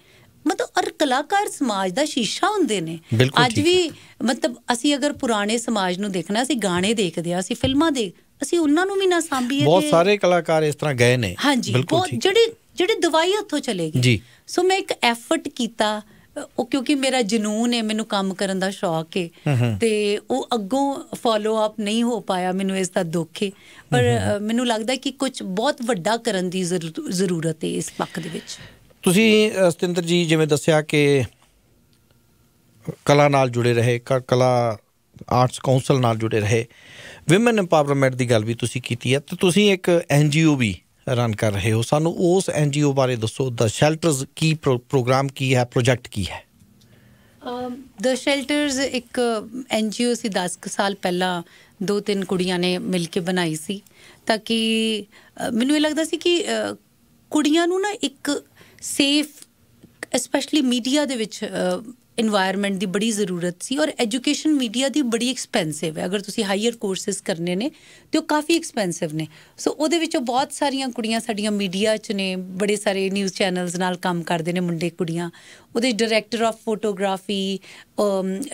ਮਤਲਬ ਅਰ ਕਲਾਕਾਰ ਸਮਾਜ ਦਾ ਸ਼ੀਸ਼ਾ ਹੁੰਦੇ ਨੇ ਅੱਜ ਵੀ ਮਤਲਬ ਅਸੀਂ ਅਗਰ ਪੁਰਾਣੇ ਸਮਾਜ ਨੂੰ ਦੇਖਣਾ ਅਸੀਂ ਗਾਣੇ ਦੇਖਦੇ ਆ ਅਸੀਂ ਫਿਲਮਾਂ ਦੇ ਅਸੀਂ ਉਹਨਾਂ ਨੂੰ ਵੀ ਨਾ ਸਾਂਭੀਏ ਬਹੁਤ ਸਾਰੇ ਕਲਾਕਾਰ ਇਸ ਤਰ੍ਹਾਂ ਗਏ ਨੇ ਹਾਂਜੀ ਬਹੁਤ ਜਿਹੜੇ ਜਿਹੜੇ ਦਵਾਈ ਹੱਥੋਂ ਚਲੇ ਗਏ ਸੋ ਮੈਂ ਇੱਕ ਐਫਰਟ ਕੀਤਾ ਉਹ ਕਿਉਂਕਿ ਮੇਰਾ ਜਨੂਨ ਹੈ ਮੈਨੂੰ ਕੰਮ ਕਰਨ ਦਾ ਸ਼ੌਕ ਹੈ ਤੇ ਉਹ ਅੱਗੋਂ ਫਾਲੋ ਅਪ ਨਹੀਂ ਹੋ ਪਾਇਆ ਮੈਨੂੰ ਇਸ ਦਾ ਦੁੱਖ ਹੈ ਪਰ ਮੈਨੂੰ ਲੱਗਦਾ ਕਿ ਕੁਝ ਬਹੁਤ ਵੱਡਾ ਕਰਨ ਦੀ ਜ਼ਰੂਰਤ ਹੈ ਇਸ ਪੱਖ ਦੇ ਵਿੱਚ ਤੁਸੀਂ ਸਤਿੰਦਰ ਜੀ ਜਿਵੇਂ ਦੱਸਿਆ ਕਿ ਕਲਾ ਨਾਲ ਜੁੜੇ ਰਹੇ ਕਲਾ ਆਰਟਸ ਕਾਉਂਸਲ ਨਾਲ ਜੁੜੇ ਰਹੇ ਔਮਨ ਐਮਪਾਵਰਮੈਂਟ ਦੀ ਗੱਲ ਵੀ ਤੁਸੀਂ ਕੀਤੀ ਹੈ ਤੇ ਤੁਸੀਂ ਇੱਕ ਐਨਜੀਓ ਵੀ ਰਨ ਕਰ ਰਹੇ ਹੋ ਸਾਨੂੰ ਉਸ ਐਨਜੀਓ ਬਾਰੇ ਦੱਸੋ ਦਾ ਸ਼ੈਲਟਰਸ ਕੀ ਪ੍ਰੋਗਰਾਮ ਕੀ ਹੈ ਪ੍ਰੋਜੈਕਟ ਕੀ ਹੈ ਦਾ ਸ਼ੈਲਟਰਸ ਇੱਕ ਐਨਜੀਓ ਸੀ 10 ਸਾਲ ਪਹਿਲਾਂ ਦੋ ਤਿੰਨ ਕੁੜੀਆਂ ਨੇ ਮਿਲ ਕੇ ਬਣਾਈ ਸੀ ਤਾਂ ਕਿ ਮੈਨੂੰ ਇਹ ਲੱਗਦਾ ਸੀ ਕਿ ਕੁੜੀਆਂ ਨੂੰ ਨਾ ਇੱਕ ਸੇਫ ਸਪੈਸ਼ਲੀ ਮੀਡੀਆ ਦੇ ਵਿੱਚ এনवायरमेंट ਦੀ ਬੜੀ ਜ਼ਰੂਰਤ ਸੀ ਔਰ ਐਜੂਕੇਸ਼ਨ মিডিਆ ਦੀ ਬੜੀ ਐਕਸਪੈਂਸਿਵ ਹੈ ਅਗਰ ਤੁਸੀਂ ਹਾਇਰ ਕੋਰਸਸ ਕਰਨੇ ਨੇ ਤੇ ਉਹ ਕਾਫੀ ਐਕਸਪੈਂਸਿਵ ਨੇ ਸੋ ਉਹਦੇ ਵਿੱਚੋਂ ਬਹੁਤ ਸਾਰੀਆਂ ਕੁੜੀਆਂ ਸਾਡੀਆਂ মিডিਆ 'ਚ ਨੇ ਬੜੇ ਸਾਰੇ ਨਿਊਜ਼ ਚੈਨਲਸ ਨਾਲ ਕੰਮ ਕਰਦੇ ਨੇ ਮੁੰਡੇ ਕੁੜੀਆਂ ਉਹਦੇ director of photography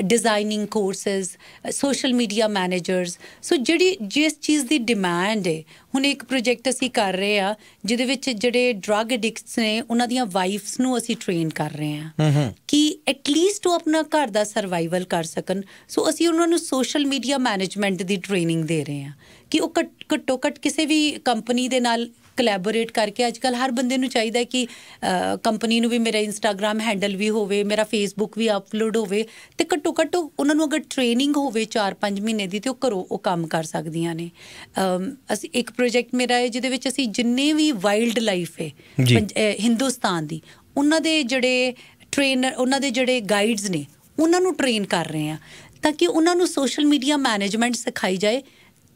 designing courses social media managers so ਜਿਹੜੀ ਜਿਸ ਚੀਜ਼ ਦੀ ਡਿਮਾਂਡ ਹੈ ਹੁਣ ਇੱਕ ਪ੍ਰੋਜੈਕਟ ਅਸੀਂ ਕਰ ਰਹੇ ਆ ਜਿਹਦੇ ਵਿੱਚ ਜਿਹੜੇ ਡਰੱਗ ਐਡਿਕਟਸ ਨੇ ਉਹਨਾਂ ਦੀਆਂ ਵਾਈਫਸ ਨੂੰ ਅਸੀਂ ਟ੍ਰੇਨ ਕਰ ਰਹੇ ਆ ਕਿ ਐਟ ਲੀਸਟ ਉਹ ਆਪਣਾ ਘਰ ਦਾ ਸਰਵਾਈਵਲ ਕਰ ਸਕਣ ਸੋ ਅਸੀਂ ਉਹਨਾਂ ਨੂੰ ਸੋਸ਼ਲ ਮੀਡੀਆ ਮੈਨੇਜਮੈਂਟ ਦੀ ਟ੍ਰੇਨਿੰਗ ਦੇ ਰਹੇ ਆ ਕਿ ਉਹ ਘੱਟੋ ਘੱਟ ਕਿਸੇ ਵੀ ਕੰਪਨੀ ਦੇ ਨਾਲ ਕੋਲੈਬੋਰੇਟ ਕਰਕੇ ਅੱਜ ਕੱਲ ਹਰ ਬੰਦੇ ਨੂੰ ਚਾਹੀਦਾ ਕਿ ਕੰਪਨੀ ਨੂੰ ਵੀ ਮੇਰਾ ਇੰਸਟਾਗ੍ਰam ਹੈਂਡਲ ਵੀ ਹੋਵੇ ਮੇਰਾ ਫੇਸਬੁੱਕ ਵੀ ਅਪਲੋਡ ਹੋਵੇ ਤੇ ਘੱਟੋ ਘੱਟੋ ਉਹਨਾਂ ਨੂੰ ਅਗਰ ਟ੍ਰੇਨਿੰਗ ਹੋਵੇ 4-5 ਮਹੀਨੇ ਦੀ ਤੇ ਉਹ ਕਰੋ ਉਹ ਕੰਮ ਕਰ ਸਕਦੀਆਂ ਨੇ ਅਸੀਂ ਇੱਕ ਪ੍ਰੋਜੈਕਟ ਮੇਰਾ ਹੈ ਜਿਹਦੇ ਵਿੱਚ ਅਸੀਂ ਜਿੰਨੇ ਵੀ ਵਾਈਲਡ ਲਾਈਫ ਹੈ ਹਿੰਦੁਸਤਾਨ ਦੀ ਉਹਨਾਂ ਦੇ ਜਿਹੜੇ ਟ੍ਰੇਨਰ ਉਹਨਾਂ ਦੇ ਜਿਹੜੇ ਗਾਈਡਸ ਨੇ ਉਹਨਾਂ ਨੂੰ ਟ੍ਰੇਨ ਕਰ ਰਹੇ ਆ ਤਾਂ ਕਿ ਉਹਨਾਂ ਨੂੰ ਸੋਸ਼ਲ ਮੀਡੀਆ ਮੈਨੇਜਮੈਂਟ ਸਿਖਾਈ ਜਾਏ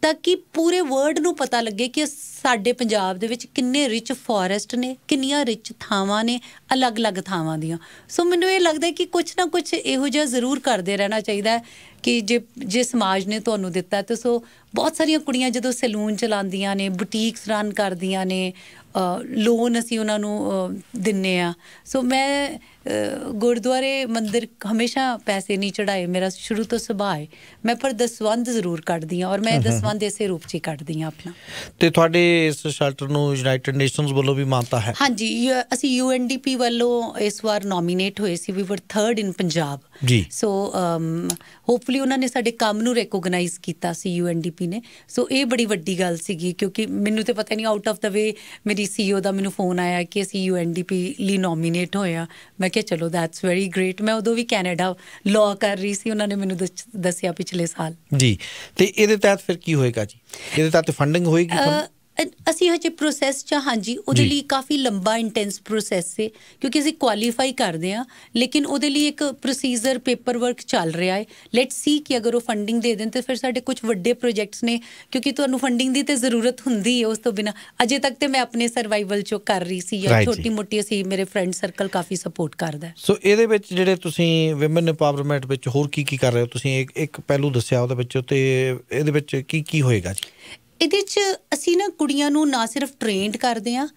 ਤਾਂ ਕਿ ਪੂਰੇ ਵਰਲਡ ਨੂੰ ਪਤਾ ਲੱਗੇ ਕਿ ਸਾਡੇ ਪੰਜਾਬ ਦੇ ਵਿੱਚ ਕਿੰਨੇ ਰਿਚ ਫੋਰੈਸਟ ਨੇ ਕਿੰਨੀਆਂ ਰਿਚ ਥਾਵਾਂ ਨੇ ਅਲੱਗ-ਅਲੱਗ ਥਾਵਾਂ ਦੀਆਂ ਸੋ ਮੈਨੂੰ ਇਹ ਲੱਗਦਾ ਕਿ ਕੁਝ ਨਾ ਕੁਝ ਇਹੋ ਜਿਹਾ ਜ਼ਰੂਰ ਕਰਦੇ ਰਹਿਣਾ ਚਾਹੀਦਾ ਹੈ ਕਿ ਜੇ ਜੇ ਸਮਾਜ ਨੇ ਤੁਹਾਨੂੰ ਦਿੱਤਾ ਤੇ ਸੋ ਬਹੁਤ ਸਾਰੀਆਂ ਕੁੜੀਆਂ ਜਦੋਂ ਸੈਲੂਨ ਚਲਾਉਂਦੀਆਂ ਨੇ ਬੁਟੀਕਸ ਰਨ ਕਰਦੀਆਂ ਨੇ ਲੋਨ ਅਸੀਂ ਉਹਨਾਂ ਨੂੰ ਦਿੰਨੇ ਆ ਸੋ ਮੈਂ ਗੁਰਦੁਆਰੇ ਮੰਦਿਰ ਹਮੇਸ਼ਾ ਪੈਸੇ ਨਹੀਂ ਚੜਾਏ ਮੇਰਾ ਸ਼ੁਰੂ ਤੋਂ ਸੁਭਾਅ ਹੈ ਮੈਂ ਪਰ ਦਸਵੰਦ ਜ਼ਰੂਰ ਕੱਢਦੀ ਆ ਔਰ ਮੈਂ ਦਸਵੰਦ ਇਸੇ ਰੂਪ 'ਚ ਕੱਢਦੀ ਆ ਆਪਣਾ ਤੇ ਤੁਹਾਡੇ ਇਸ ਸ਼ੈਲਟਰ ਨੂੰ ਯੂਨਾਈਟਿਡ ਨੇਸ਼ਨਸ ਵੱਲੋਂ ਵੀ ਮਾਨਤਾ ਹੈ ਹਾਂਜੀ ਅਸੀਂ ਯੂਐਨਡੀਪੀ ਵੱਲੋਂ ਇਸ ਵਾਰ ਨੋਮੀਨੇਟ ਹੋਏ ਸੀ ਵੀ ਵਰ 3rd ਇਨ ਪੰਜਾਬ ਜੀ ਸੋ ਹੋਪਫੁਲੀ ਉਹਨਾਂ ਨੇ ਸਾਡੇ ਕੰਮ ਨੂੰ ਰੈਕੋਗਨਾਈਜ਼ ਕੀਤਾ ਸੀ ਯੂਐਨਡੀਪੀ ਨੇ ਸੋ ਇਹ ਬੜੀ ਵੱਡੀ ਗੱਲ ਸੀਗੀ ਕਿਉਂਕਿ ਮੈਨੂੰ ਤੇ ਪਤਾ ਨਹੀਂ ਆਊਟ ਆਫ ਦਾ ਵੇ ਮੇਰੀ ਸੀਓ ਦਾ ਮੈਨੂੰ ਫੋਨ ਆਇਆ ਕਿ ਅਸੀਂ ਯੂਐਨਡੀਪੀ ਲਈ ਨੋਮੀਨੇਟ ਹੋਇਆ ਮੈਂ ਮੈਂ ਕਿਹਾ ਚਲੋ ਦੈਟਸ ਵੈਰੀ ਗ੍ਰੇਟ ਮੈਂ ਉਦੋਂ ਵੀ ਕੈਨੇਡਾ ਲਾਅ ਕਰ ਰਹੀ ਸੀ ਉਹਨਾਂ ਨੇ ਮੈਨੂੰ ਦੱਸਿਆ ਪਿਛਲੇ ਸਾਲ ਜੀ ਤੇ ਇਹਦੇ ਤਹਿਤ ਫਿਰ ਕੀ ਹੋਏਗਾ ਜੀ ਇਹਦੇ ਤਹਿਤ ਫੰਡਿੰਗ ਹੋਏਗੀ ਅਸੀਂ ਹਜੇ ਪ੍ਰੋਸੈਸ ਚ ਹਾਂਜੀ ਉਹਦੇ ਲਈ ਕਾਫੀ ਲੰਬਾ ਇੰਟੈਂਸ ਪ੍ਰੋਸੈਸ ਹੈ ਕਿਉਂਕਿ ਅਸੀਂ ਕੁਆਲੀਫਾਈ ਕਰਦੇ ਆ ਲੇਕਿਨ ਉਹਦੇ ਲਈ ਇੱਕ ਪ੍ਰੋਸੀਜਰ ਪੇਪਰ ਵਰਕ ਚੱਲ ਰਿਹਾ ਹੈ ਲੈਟਸ ਸੀ ਕਿ ਅਗਰ ਉਹ ਫੰਡਿੰਗ ਦੇ ਦੇਣ ਤੇ ਫਿਰ ਸਾਡੇ ਕੁਝ ਵੱਡੇ ਪ੍ਰੋਜੈਕਟਸ ਨੇ ਕਿਉਂਕਿ ਤੁਹਾਨੂੰ ਫੰਡਿੰਗ ਦੀ ਤੇ ਜ਼ਰੂਰਤ ਹੁੰਦੀ ਹੈ ਉਸ ਤੋਂ ਬਿਨਾ ਅਜੇ ਤੱਕ ਤੇ ਮੈਂ ਆਪਣੇ ਸਰਵਾਈਵਲ ਚੋ ਕਰ ਰਹੀ ਸੀ ਜਾਂ ਛੋਟੀ ਮੋਟੀ ਅਸੀਂ ਮੇਰੇ ਫਰੈਂਡ ਸਰਕਲ ਕਾਫੀ ਸਪੋਰਟ ਕਰਦਾ ਸੋ ਇਹਦੇ ਵਿੱਚ ਜਿਹੜੇ ਤੁਸੀਂ ਔਮਨ ਐਮਪਾਵਰਮੈਂਟ ਵਿੱਚ ਹੋਰ ਕੀ ਕੀ ਕਰ ਰਹੇ ਹੋ ਤੁਸੀਂ ਇੱਕ ਇੱਕ ਪਹਿਲੂ ਦੱਸਿਆ ਉਹਦੇ ਵਿੱਚ ਤੇ ਇਹਦੇ ਵਿੱਚ ਕੀ ਕੀ ਹੋਏਗਾ ਜੀ ਇਹਦੇ 'ਚ ਅਸੀਂ ਨਾ ਕੁੜੀਆਂ ਨੂੰ ਨਾ ਸਿਰਫ ਟ੍ਰੇਨਡ ਕਰਦੇ ਆ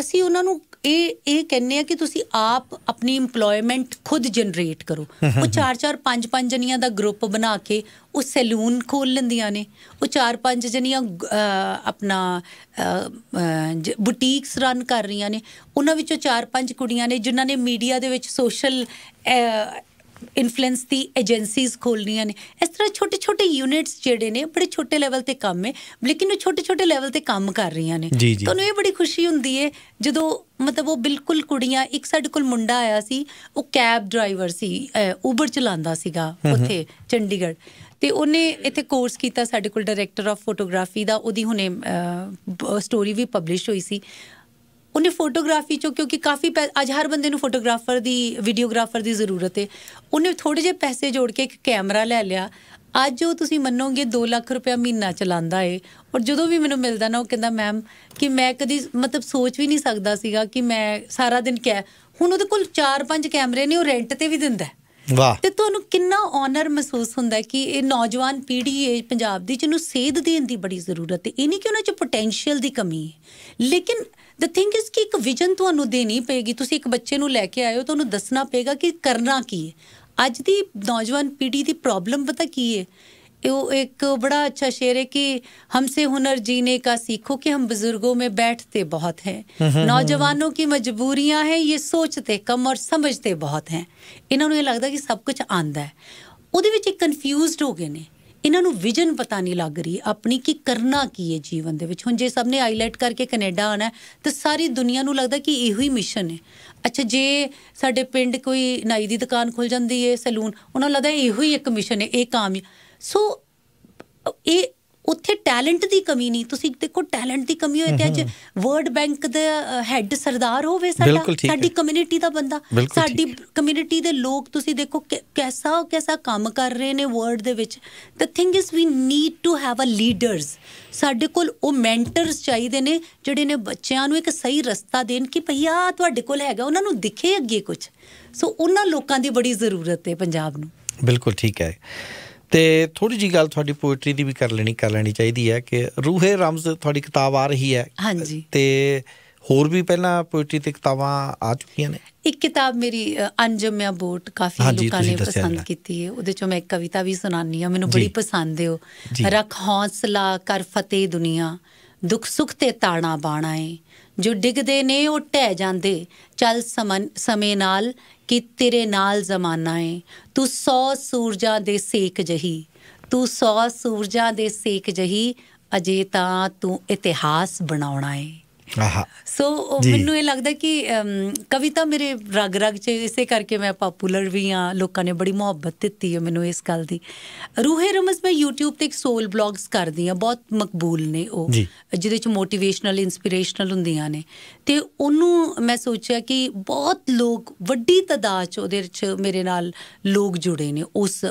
ਅਸੀਂ ਉਹਨਾਂ ਨੂੰ ਇਹ ਇਹ ਕਹਿੰਨੇ ਆ ਕਿ ਤੁਸੀਂ ਆਪ ਆਪਣੀ এমਪਲੋਇਮੈਂਟ ਖੁਦ ਜਨਰੇਟ ਕਰੋ ਉਹ ਚਾਰ ਚਾਰ ਪੰਜ ਪੰਜ ਜਨੀਆਂ ਦਾ ਗਰੁੱਪ ਬਣਾ ਕੇ ਉਹ ਸੈਲੂਨ ਖੋਲ ਲੈਂਦੀਆਂ ਨੇ ਉਹ ਚਾਰ ਪੰਜ ਜਨੀਆਂ ਆਪਣਾ ਬੁਟੀਕਸ ਰਨ ਕਰ ਰਹੀਆਂ ਨੇ ਉਹਨਾਂ ਵਿੱਚੋਂ ਚਾਰ ਪੰਜ ਕੁੜੀਆਂ ਨੇ ਜਿਨ੍ਹਾਂ ਨੇ ਮੀਡੀਆ ਦੇ ਵਿੱਚ ਸੋਸ਼ਲ ਇਨਫਲੂਐਂਸ ਦੀ ਏਜੰਸੀਜ਼ ਖੋਲਣੀਆਂ ਨੇ ਇਸ ਤਰ੍ਹਾਂ ਛੋਟੇ ਛੋਟੇ ਯੂਨਿਟਸ ਜਿਹੜੇ ਨੇ ਬੜੇ ਛੋਟੇ ਲੈਵਲ ਤੇ ਕੰਮ ਹੈ ਲੇਕਿਨ ਉਹ ਛੋਟੇ ਛੋਟੇ ਲੈਵਲ ਤੇ ਕੰਮ ਕਰ ਰਹੀਆਂ ਨੇ ਤੁਹਾਨੂੰ ਇਹ ਬੜੀ ਖੁਸ਼ੀ ਹੁੰਦੀ ਹੈ ਜਦੋਂ ਮਤਲਬ ਉਹ ਬਿਲਕੁਲ ਕੁੜੀਆਂ ਇੱਕ ਸਾਡੇ ਕੋਲ ਮੁੰਡਾ ਆਇਆ ਸੀ ਉਹ ਕੈਬ ਡਰਾਈਵਰ ਸੀ ਉਬਰ ਚਲਾਉਂਦਾ ਸੀਗਾ ਉੱਥੇ ਚੰਡੀਗੜ੍ਹ ਤੇ ਉਹਨੇ ਇੱਥੇ ਕੋਰਸ ਕੀਤਾ ਸਾਡੇ ਕੋਲ ਡਾਇਰੈਕਟਰ ਆਫ ਫੋਟੋਗ੍ਰਾਫੀ ਦਾ ਉਹਦੀ ਹੁਣੇ ਸਟੋਰੀ ਵੀ ਪਬਲਿਸ਼ ਹੋਈ ਸੀ ਉਹਨੇ ਫੋਟੋਗ੍ਰਾਫੀ ਚੋਂ ਕਿਉਂਕਿ ਕਾਫੀ ਅੱਜ ਹਰ ਬੰਦੇ ਨੂੰ ਫੋਟੋਗ੍ਰਾਫਰ ਦੀ ਵੀਡੀਓਗ੍ਰਾਫਰ ਦੀ ਜ਼ਰੂਰਤ ਹੈ ਉਹਨੇ ਥੋੜੇ ਜਿਹੇ ਪੈਸੇ ਜੋੜ ਕੇ ਇੱਕ ਕੈਮਰਾ ਲੈ ਲਿਆ ਅੱਜ ਉਹ ਤੁਸੀਂ ਮੰਨੋਗੇ 2 ਲੱਖ ਰੁਪਏ ਮਹੀਨਾ ਚਲਾਉਂਦਾ ਏ ਔਰ ਜਦੋਂ ਵੀ ਮੈਨੂੰ ਮਿਲਦਾ ਨਾ ਉਹ ਕਹਿੰਦਾ ਮੈਮ ਕਿ ਮੈਂ ਕਦੀ ਮਤਲਬ ਸੋਚ ਵੀ ਨਹੀਂ ਸਕਦਾ ਸੀਗਾ ਕਿ ਮੈਂ ਸਾਰਾ ਦਿਨ ਕਿਆ ਹੁਣ ਉਹਦੇ ਕੋਲ 4-5 ਕੈਮਰੇ ਨੇ ਉਹ ਰੈਂਟ ਤੇ ਵੀ ਦਿੰਦਾ ਵਾਹ ਤੇ ਤੁਹਾਨੂੰ ਕਿੰਨਾ ਓਨਰ ਮਹਿਸੂਸ ਹੁੰਦਾ ਕਿ ਇਹ ਨੌਜਵਾਨ ਪੀੜ੍ਹੀ ਏ ਪੰਜਾਬ ਦੀ ਜਿਹਨੂੰ ਸੇਧ ਦੇਣ ਦੀ ਬੜੀ ਜ਼ਰੂਰਤ ਹੈ ਇਹ ਨਹੀਂ ਕਿ ਉਹਨਾਂ 'ਚ ਪੋਟੈਂਸ਼ੀਅਲ ਦੀ ਕਮੀ ਹੈ ਲੇਕਿਨ ਦ ਥਿੰਗ ਇਜ਼ ਕਿ ਇੱਕ ਵਿਜ਼ਨ ਤੁਹਾਨੂੰ ਦੇਣੀ ਪਏਗੀ ਤੁਸੀਂ ਇੱਕ ਬੱਚੇ ਨੂੰ ਲੈ ਕੇ ਆਏ ਹੋ ਤੁਹਾਨੂੰ ਦੱਸਣਾ ਪਏਗਾ ਕਿ ਕਰਨਾ ਕੀ ਹੈ ਅੱਜ ਦੀ ਨੌਜਵਾਨ ਪੀੜ੍ਹੀ ਦੀ ਪ੍ਰੋਬਲਮ ਪਤਾ ਕੀ ਹੈ ਉਹ ਇੱਕ ਬੜਾ ਅੱਛਾ ਸ਼ੇਰ ਹੈ ਕਿ ਹਮਸੇ ਹੁਨਰ ਜੀਨੇ ਕਾ ਸਿੱਖੋ ਕਿ ਹਮ ਬਜ਼ੁਰਗੋ ਮੇ ਬੈਠਤੇ ਬਹੁਤ ਹੈ ਨੌਜਵਾਨੋ ਕੀ ਮਜਬੂਰੀਆਂ ਹੈ ਇਹ ਸੋਚਤੇ ਕਮ ਔਰ ਸਮਝਤੇ ਬਹੁਤ ਹੈ ਇਹਨਾਂ ਨੂੰ ਇਹ ਲੱਗਦਾ ਕਿ ਸਭ ਕੁਝ ਆਂਦਾ ਹੈ ਉਹਦੇ ਵਿੱਚ ਇੱਕ ਕਨਫਿਊਜ਼ਡ ਹੋ ਗਏ ਨੇ ਇਹਨਾਂ ਨੂੰ ਵਿਜਨ ਪਤਾ ਨਹੀਂ ਲੱਗ ਰਹੀ ਆਪਣੀ ਕੀ ਕਰਨਾ ਕੀ ਹੈ ਜੀਵਨ ਦੇ ਵਿੱਚ ਹੁਣ ਜੇ ਸਭ ਨੇ ਹਾਈਲਾਈਟ ਕਰਕੇ ਕੈਨੇਡਾ ਆਣਾ ਤਾਂ ਸਾਰੀ ਦੁਨੀਆ ਨੂੰ ਲੱਗਦਾ ਕਿ ਇਹੋ ਹੀ ਮਿਸ਼ਨ ਹੈ ਅੱਛਾ ਜੇ ਸਾਡੇ ਪਿੰਡ ਕੋਈ ਨਾਈ ਦੀ ਦੁਕਾਨ ਖੁੱਲ ਜਾਂਦੀ ਹੈ ਸੈਲੂਨ ਉਹਨਾਂ ਨੂੰ ਲੱਗਦਾ ਇਹੋ ਹੀ ਇੱਕ ਮਿਸ਼ਨ ਹੈ ਇਹ ਕਾਮ ਸੋ ਇਹ ਉੱਥੇ ਟੈਲੈਂਟ ਦੀ ਕਮੀ ਨਹੀਂ ਤੁਸੀਂ ਦੇਖੋ ਟੈਲੈਂਟ ਦੀ ਕਮੀ ਹੋਏ ਤੇ ਅੱਜ ਵਰਲਡ ਬੈਂਕ ਦੇ ਹੈੱਡ ਸਰਦਾਰ ਹੋਵੇ ਸਾਡਾ ਸਾਡੀ ਕਮਿਊਨਿਟੀ ਦਾ ਬੰਦਾ ਸਾਡੀ ਕਮਿਊਨਿਟੀ ਦੇ ਲੋਕ ਤੁਸੀਂ ਦੇਖੋ ਕਿਹਦਾ ਕਿਹਦਾ ਕੰਮ ਕਰ ਰਹੇ ਨੇ ਵਰਲਡ ਦੇ ਵਿੱਚ the thing is we need to have a leaders ਸਾਡੇ ਕੋਲ ਉਹ ਮੈਂਟਰਸ ਚਾਹੀਦੇ ਨੇ ਜਿਹੜੇ ਨੇ ਬੱਚਿਆਂ ਨੂੰ ਇੱਕ ਸਹੀ ਰਸਤਾ ਦੇਣ ਕਿ ਭਈਆ ਤੁਹਾਡੇ ਕੋਲ ਹੈਗਾ ਉਹਨਾਂ ਨੂੰ ਦਿਖੇ ਅੱਗੇ ਕੁਝ ਸੋ ਉਹਨਾਂ ਲੋਕਾਂ ਦੀ ਬੜੀ ਜ਼ਰੂਰਤ ਹੈ ਪੰਜਾਬ ਨੂੰ ਬਿਲਕੁਲ ਠੀਕ ਹੈ ਤੇ ਥੋੜੀ ਜੀ ਗੱਲ ਤੁਹਾਡੀ ਪੋਇਟਰੀ ਦੀ ਵੀ ਕਰ ਲੈਣੀ ਕਰ ਲੈਣੀ ਚਾਹੀਦੀ ਹੈ ਕਿ ਰੂਹੇ ਰਮਜ਼ ਤੁਹਾਡੀ ਕਿਤਾਬ ਆ ਰਹੀ ਹੈ ਹਾਂਜੀ ਤੇ ਹੋਰ ਵੀ ਪਹਿਲਾਂ ਪੋਇਟਰੀ ਤੇ ਕਿਤਾਬਾਂ ਆ ਚੁੱਕੀਆਂ ਨੇ ਇੱਕ ਕਿਤਾਬ ਮੇਰੀ ਅੰਜਮਿਆ ਬੋਟ ਕਾਫੀ ਲੋਕਾਂ ਨੇ ਪਸੰਦ ਕੀਤੀ ਹੈ ਉਹਦੇ ਚੋਂ ਮੈਂ ਇੱਕ ਕਵਿਤਾ ਵੀ ਸੁਣਾਨੀ ਆ ਮੈਨੂੰ ਬੜੀ ਪਸੰਦ ਹੈ ਉਹ ਰੱਖ ਹੌਸਲਾ ਕਰ ਫਤਿਹ ਦੁਨੀਆ ਦੁੱਖ ਸੁਖ ਤੇ ਤਾਣਾ ਬਾਣਾ ਹੈ ਜੋ ਡਿੱਗਦੇ ਨੇ ਉਹ ਟਹਿ ਜਾਂਦੇ ਚੱਲ ਸਮੇਂ ਨਾਲ ਕਿ ਤੇਰੇ ਨਾਲ ਜ਼ਮਾਨਾ ਏ ਤੂੰ 100 ਸੂਰਜਾਂ ਦੇ ਸੇਕ ਜਹੀ ਤੂੰ 100 ਸੂਰਜਾਂ ਦੇ ਸੇਕ ਜਹੀ ਅਜੇ ਤਾਂ ਤੂੰ ਇਤਿਹਾਸ ਬਣਾਉਣਾ ਏ ਆਹਾ ਸੋ ਮੈਨੂੰ ਇਹ ਲੱਗਦਾ ਕਿ ਕਵਿਤਾ ਮੇਰੇ ਰਗ ਰਗ ਚ ਇਸੇ ਕਰਕੇ ਮੈਂ ਪਪੂਲਰ ਵੀ ਆ ਲੋਕਾਂ ਨੇ ਬੜੀ ਮੁਹੱਬਤ ਦਿੱਤੀ ਹੈ ਮੈਨੂੰ ਇਸ ਗੱਲ ਦੀ ਰੂਹੇ ਰਮਜ਼ ਮੈਂ YouTube ਤੇ ਇੱਕ ਸੋਲ ਬਲੌਗਸ ਕਰਦੀ ਆ ਬਹੁਤ ਮਕਬੂਲ ਨੇ ਉਹ ਜਿਹਦੇ ਚ ਮੋਟੀਵੇਸ਼ਨਲ ਇਨਸਪੀਰੇਸ਼ਨਲ ਹੁੰਦੀਆਂ ਨੇ ਤੇ ਉਹਨੂੰ ਮੈਂ ਸੋਚਿਆ ਕਿ ਬਹੁਤ ਲੋਕ ਵੱਡੀ ਤਦਾਦ ਚ ਉਹਦੇ ਚ ਮੇਰੇ ਨਾਲ ਲੋਕ ਜੁੜੇ ਨੇ ਉਸ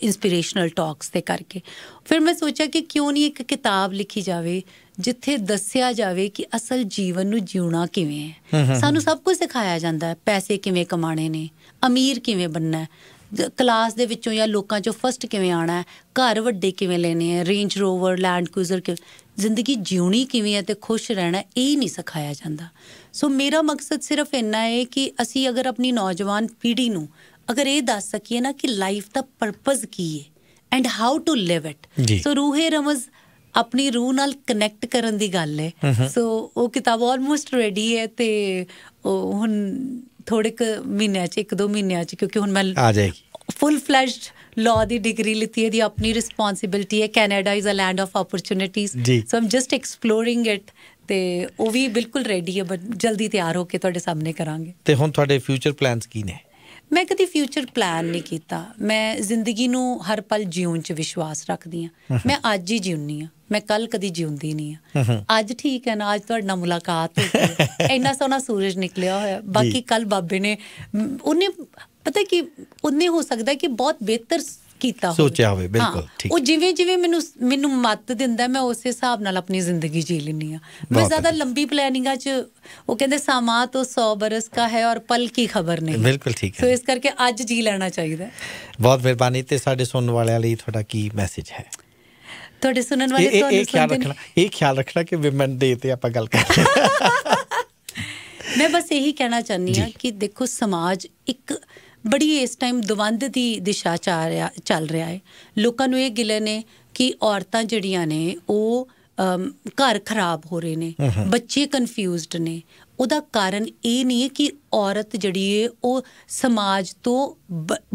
ਇਨਸਪੀਰੇਸ਼ਨਲ ਟਾਕਸ ਤੇ ਕਰਕੇ ਫਿਰ ਮੈਂ ਸੋਚਿਆ ਕਿ ਕਿਉਂ ਨਹੀਂ ਇੱਕ ਕਿਤਾਬ ਲਿਖੀ ਜਾਵੇ ਜਿੱਥੇ ਦੱਸਿਆ ਜਾਵੇ ਕਿ ਅਸਲ ਜੀਵਨ ਨੂੰ ਜਿਉਣਾ ਕਿਵੇਂ ਹੈ ਸਾਨੂੰ ਸਭ ਕੁਝ ਸਿਖਾਇਆ ਜਾਂਦਾ ਹੈ ਪੈਸੇ ਕਿਵੇਂ ਕਮਾਣੇ ਨੇ ਅਮੀਰ ਕਿਵੇਂ ਬੰਨਣਾ ਹੈ ਕਲਾਸ ਦੇ ਵਿੱਚੋਂ ਜਾਂ ਲੋਕਾਂ ਚੋਂ ਫਸਟ ਕਿਵੇਂ ਆਣਾ ਹੈ ਘਰ ਵੱਡੇ ਕਿਵੇਂ ਲੈਣੇ ਹੈ ਰੇਂਜ ਰੋਵਰ ਲੈਂਡ ਕੂਜ਼ਰ ਕਿ ਜ਼ਿੰਦਗੀ ਜਿਉਣੀ ਕਿਵੇਂ ਹੈ ਤੇ ਖੁਸ਼ ਰਹਿਣਾ ਇਹ ਨਹੀਂ ਸਿਖਾਇਆ ਜਾਂਦਾ ਸੋ ਮੇਰਾ ਮਕਸਦ ਸਿਰਫ ਇੰਨਾ ਹੈ ਕਿ ਅਸੀਂ ਅਗਰ ਆਪਣੀ ਨੌਜਵਾਨ ਪੀੜ੍ਹੀ ਨੂੰ ਅਗਰ ਇਹ ਦੱਸ ਸਕੀਏ ਨਾ ਕਿ ਲਾਈਫ ਦਾ ਪਰਪਸ ਕੀ ਹੈ and how to live it so ਰੂਹੇ ਰਮਜ਼ ਆਪਣੀ ਰੂਹ ਨਾਲ ਕਨੈਕਟ ਕਰਨ ਦੀ ਗੱਲ ਹੈ ਸੋ ਉਹ ਕਿਤਾਬ ਆਲਮੋਸਟ ਰੈਡੀ ਹੈ ਤੇ ਹੁਣ ਥੋੜੇ ਕ ਮਹੀਨਿਆਂ ਚ ਇੱਕ ਦੋ ਮਹੀਨਿਆਂ ਚ ਕਿਉਂਕਿ ਹੁਣ ਮੈਂ ਆ ਜਾਏਗੀ ਫੁੱਲ ਫਲੈਸ਼ਡ ਲਾ ਦੀ ਡਿਗਰੀ ਲਈ ਹੈ ਦੀ ਆਪਣੀ ਰਿਸਪੌਂਸਿਬਿਲਟੀ ਹੈ Canada is a land of opportunities so um just exploring it ਤੇ ਉਹ ਵੀ ਬਿਲਕੁਲ ਰੈਡੀ ਹੈ ਬਟ ਜਲਦੀ ਤਿਆਰ ਹੋ ਕੇ ਤੁਹਾਡੇ ਸਾਹਮਣੇ ਕਰਾਂਗੇ ਤੇ ਹੁਣ ਤੁਹਾਡੇ ਫਿਊਚਰ ਪਲਾਨਸ ਕੀ ਨੇ ਮੈਂ ਕਦੀ ਫਿਊਚਰ ਪਲਾਨ ਨਹੀਂ ਕੀਤਾ ਮੈਂ ਜ਼ਿੰਦਗੀ ਨੂੰ ਹਰ ਪਲ ਜਿਉਣ 'ਚ ਵਿਸ਼ਵਾਸ ਰੱਖਦੀ ਆ ਮੈਂ ਅੱਜ ਹੀ ਜਿਉਣੀ ਆ ਮੈਂ ਕੱਲ ਕਦੀ ਜਿਉਂਦੀ ਨਹੀਂ ਆ ਅੱਜ ਠੀਕ ਹੈ ਨਾ ਅੱਜ ਤੁਹਾਡੇ ਨਾਲ ਮੁਲਾਕਾਤ ਹੋਈ ਇੰਨਾ ਸੋਹਣਾ ਸੂਰਜ ਨਿਕਲਿਆ ਹੋਇਆ ਬਾਕੀ ਕੱਲ ਬਾਬੇ ਨੇ ਉਹਨੇ ਪਤਾ ਕਿ ਉਹਨੇ ਹੋ ਸਕਦਾ ਕਿ ਬਹੁਤ ਬਿਹਤਰ ਕੀਤਾ ਹੋਵੇ ਸੋਚਿਆ ਹੋਵੇ ਬਿਲਕੁਲ ਠੀਕ ਉਹ ਜਿਵੇਂ ਜਿਵੇਂ ਮੈਨੂੰ ਮੈਨੂੰ ਮੱਤ ਦਿੰਦਾ ਮੈਂ ਉਸੇ ਹਿਸਾਬ ਨਾਲ ਆਪਣੀ ਜ਼ਿੰਦਗੀ ਜੀ ਲੈਣੀ ਆ ਮੈਂ ਜ਼ਿਆਦਾ ਲੰਬੀ ਪਲੈਨਿੰਗਾਂ 'ਚ ਉਹ ਕਹਿੰਦੇ ਸਮਾਂ ਤੋਂ 100 ਬਰਸ ਦਾ ਹੈ ਔਰ ਪਲ ਕੀ ਖਬਰ ਨਹੀਂ ਬਿਲਕੁਲ ਠੀਕ ਹੈ ਸੋ ਇਸ ਕਰਕੇ ਅੱਜ ਜੀ ਲੈਣਾ ਚਾਹੀਦਾ ਬਹੁਤ ਮਿਹਰਬਾਨੀ ਤੇ ਸਾਡੇ ਸੁਣਨ ਵਾਲਿਆਂ ਲਈ ਤੁਹਾਡਾ ਕੀ ਮੈਸੇਜ ਹੈ ਤੁਹਾਡੇ ਸੁਣਨ ਵਾਲੇ ਤੋਂ ਇਹ ਖਿਆਲ ਰੱਖਣਾ ਇਹ ਖਿਆਲ ਰੱਖਣਾ ਕਿ ਵਿਮਨ ਦੇ ਤੇ ਆਪਾਂ ਗੱਲ ਕਰ ਰਹੇ ਮੈਂ ਬਸ ਇਹੀ ਕਹਿਣਾ ਚਾਹਨੀ ਆ ਕਿ ਦੇਖੋ ਸਮਾਜ ਇੱਕ ਬੜੀ ਇਸ ਟਾਈਮ ਦਵੰਦ ਦੀ ਦਿਸ਼ਾ ਰਿਹਾ ਚੱਲ ਰਿਹਾ ਹੈ ਲੋਕਾਂ ਨੂੰ ਇਹ ਗਿਲੇ ਨੇ ਕਿ ਔਰਤਾਂ ਜਿਹੜੀਆਂ ਨੇ ਉਹ ਘਰ ਖਰਾਬ ਹੋ ਰਹੇ ਨੇ ਬੱਚੇ ਕਨਫਿਊਜ਼ਡ ਨੇ ਉਹਦਾ ਕਾਰਨ ਇਹ ਨਹੀਂ ਹੈ ਕਿ ਔਰਤ ਜਿਹੜੀ ਹੈ ਉਹ ਸਮਾਜ ਤੋਂ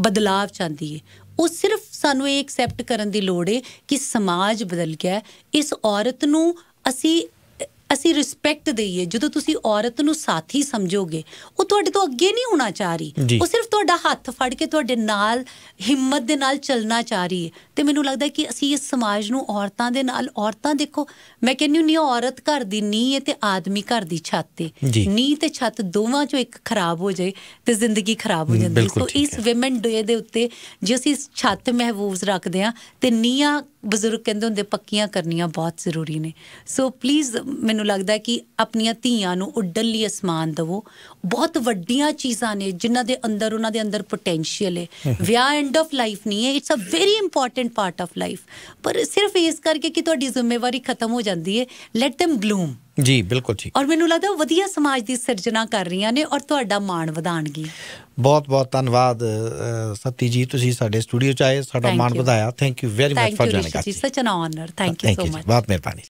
ਬਦਲਾਅ ਚਾਹੁੰਦੀ ਹੈ ਉਹ ਸਿਰਫ ਸਾਨੂੰ ਇਹ ਐਕਸੈਪਟ ਕਰਨ ਦੀ ਲੋੜ ਹੈ ਕਿ ਸਮਾਜ ਬਦਲ ਗਿਆ ਇਸ ਔਰਤ ਨੂੰ ਅਸੀਂ ਅਸੀਂ ਰਿਸਪੈਕਟ ਦਈਏ ਜਦੋਂ ਤੁਸੀਂ ਔਰਤ ਨੂੰ ਸਾਥੀ ਸਮਝੋਗੇ ਉਹ ਤੁਹਾਡੇ ਤੋਂ ਅੱਗੇ ਨਹੀਂ ਹੋਣਾ ਚਾਹ ਰਹੀ ਉਹ ਸਿਰਫ ਤੁਹਾਡਾ ਹੱਥ ਫੜ ਕੇ ਤੁਹਾਡੇ ਨਾਲ ਹਿੰਮਤ ਦੇ ਨਾਲ ਚੱਲਣਾ ਚਾਹ ਰਹੀ ਹੈ ਤੇ ਮੈਨੂੰ ਲੱਗਦਾ ਕਿ ਅਸੀਂ ਇਸ ਸਮਾਜ ਨੂੰ ਔਰਤਾਂ ਦੇ ਨਾਲ ਔਰਤਾਂ ਦੇਖੋ ਮੈਂ ਕਹਿੰਨੀ ਹੁੰਨੀ ਔਰਤ ਘਰ ਦੀ ਨੀਂਹ ਹੈ ਤੇ ਆਦਮੀ ਘਰ ਦੀ ਛੱਤ ਹੈ ਨੀਂਹ ਤੇ ਛੱਤ ਦੋਵਾਂ ਚੋਂ ਇੱਕ ਖਰਾਬ ਹੋ ਜਾਏ ਤੇ ਜ਼ਿੰਦਗੀ ਖਰਾਬ ਹੋ ਜਾਂਦੀ ਹੈ ਸੋ ਇਸ ਔਰਤ ਡੇ ਦੇ ਉੱਤੇ ਜੇ ਅਸੀਂ ਛੱਤ ਮਹਿਫੂਜ਼ ਰੱਖਦੇ ਆ ਤੇ ਨੀਆ ਬਜ਼ੁਰਗ ਕਹਿੰਦੇ ਹੁੰਦੇ ਪੱਕੀਆਂ ਕਰਨੀਆਂ ਬਹੁਤ ਜ਼ਰੂਰੀ ਨੇ ਸੋ ਪਲੀਜ਼ ਮੈਨੂੰ ਲੱਗਦਾ ਕਿ ਆਪਣੀਆਂ ਧੀਆਂ ਨੂੰ ਉੱਡਣ ਲਈ ਅਸਮਾਨ ਦਿਵੋ ਬਹੁਤ ਵੱਡੀਆਂ ਚੀਜ਼ਾਂ ਨੇ ਜਿਨ੍ਹਾਂ ਦੇ ਅੰਦਰ ਉਹਨਾਂ ਦੇ ਅੰਦਰ ਪੋਟੈਂਸ਼ੀਅਲ ਹੈ ਵਿਆਹ ਐਂਡ ਆਫ ਲਾਈਫ ਨਹੀਂ ਹੈ it's a very important part of life ਪਰ ਸਿਰਫ ਇਸ ਕਰਕੇ ਕਿ ਤੁਹਾਡੀ ਜ਼ਿੰਮੇਵਾਰੀ ਖਤਮ ਹੋ ਜਾਂਦੀ ਹੈ ਲੈਟ them bloom ਜੀ ਬਿਲਕੁਲ ਠੀਕ ਔਰ ਮੈਨੂੰ ਲੱਗਦਾ ਵਧੀਆ ਸਮਾਜ ਦੀ ਸਿਰਜਣਾ ਕਰ ਰਹੀਆਂ ਨੇ ਔਰ ਤੁਹਾਡਾ ਮਾਣ ਵਧਾਣਗੀ ਬਹੁਤ ਬਹੁਤ ਧੰਨਵਾਦ ਸਤੀ ਜੀ ਤੁਸੀਂ ਸਾਡੇ ਸਟੂਡੀਓ ਚ ਆਏ ਸਾਡਾ ਮਾਣ ਵਧਾਇਆ thank you very much for ਜਾਣਕਾਰੀ such an honour thank you so much ਬਹੁਤ ਮਿਹਰਬਾਨੀ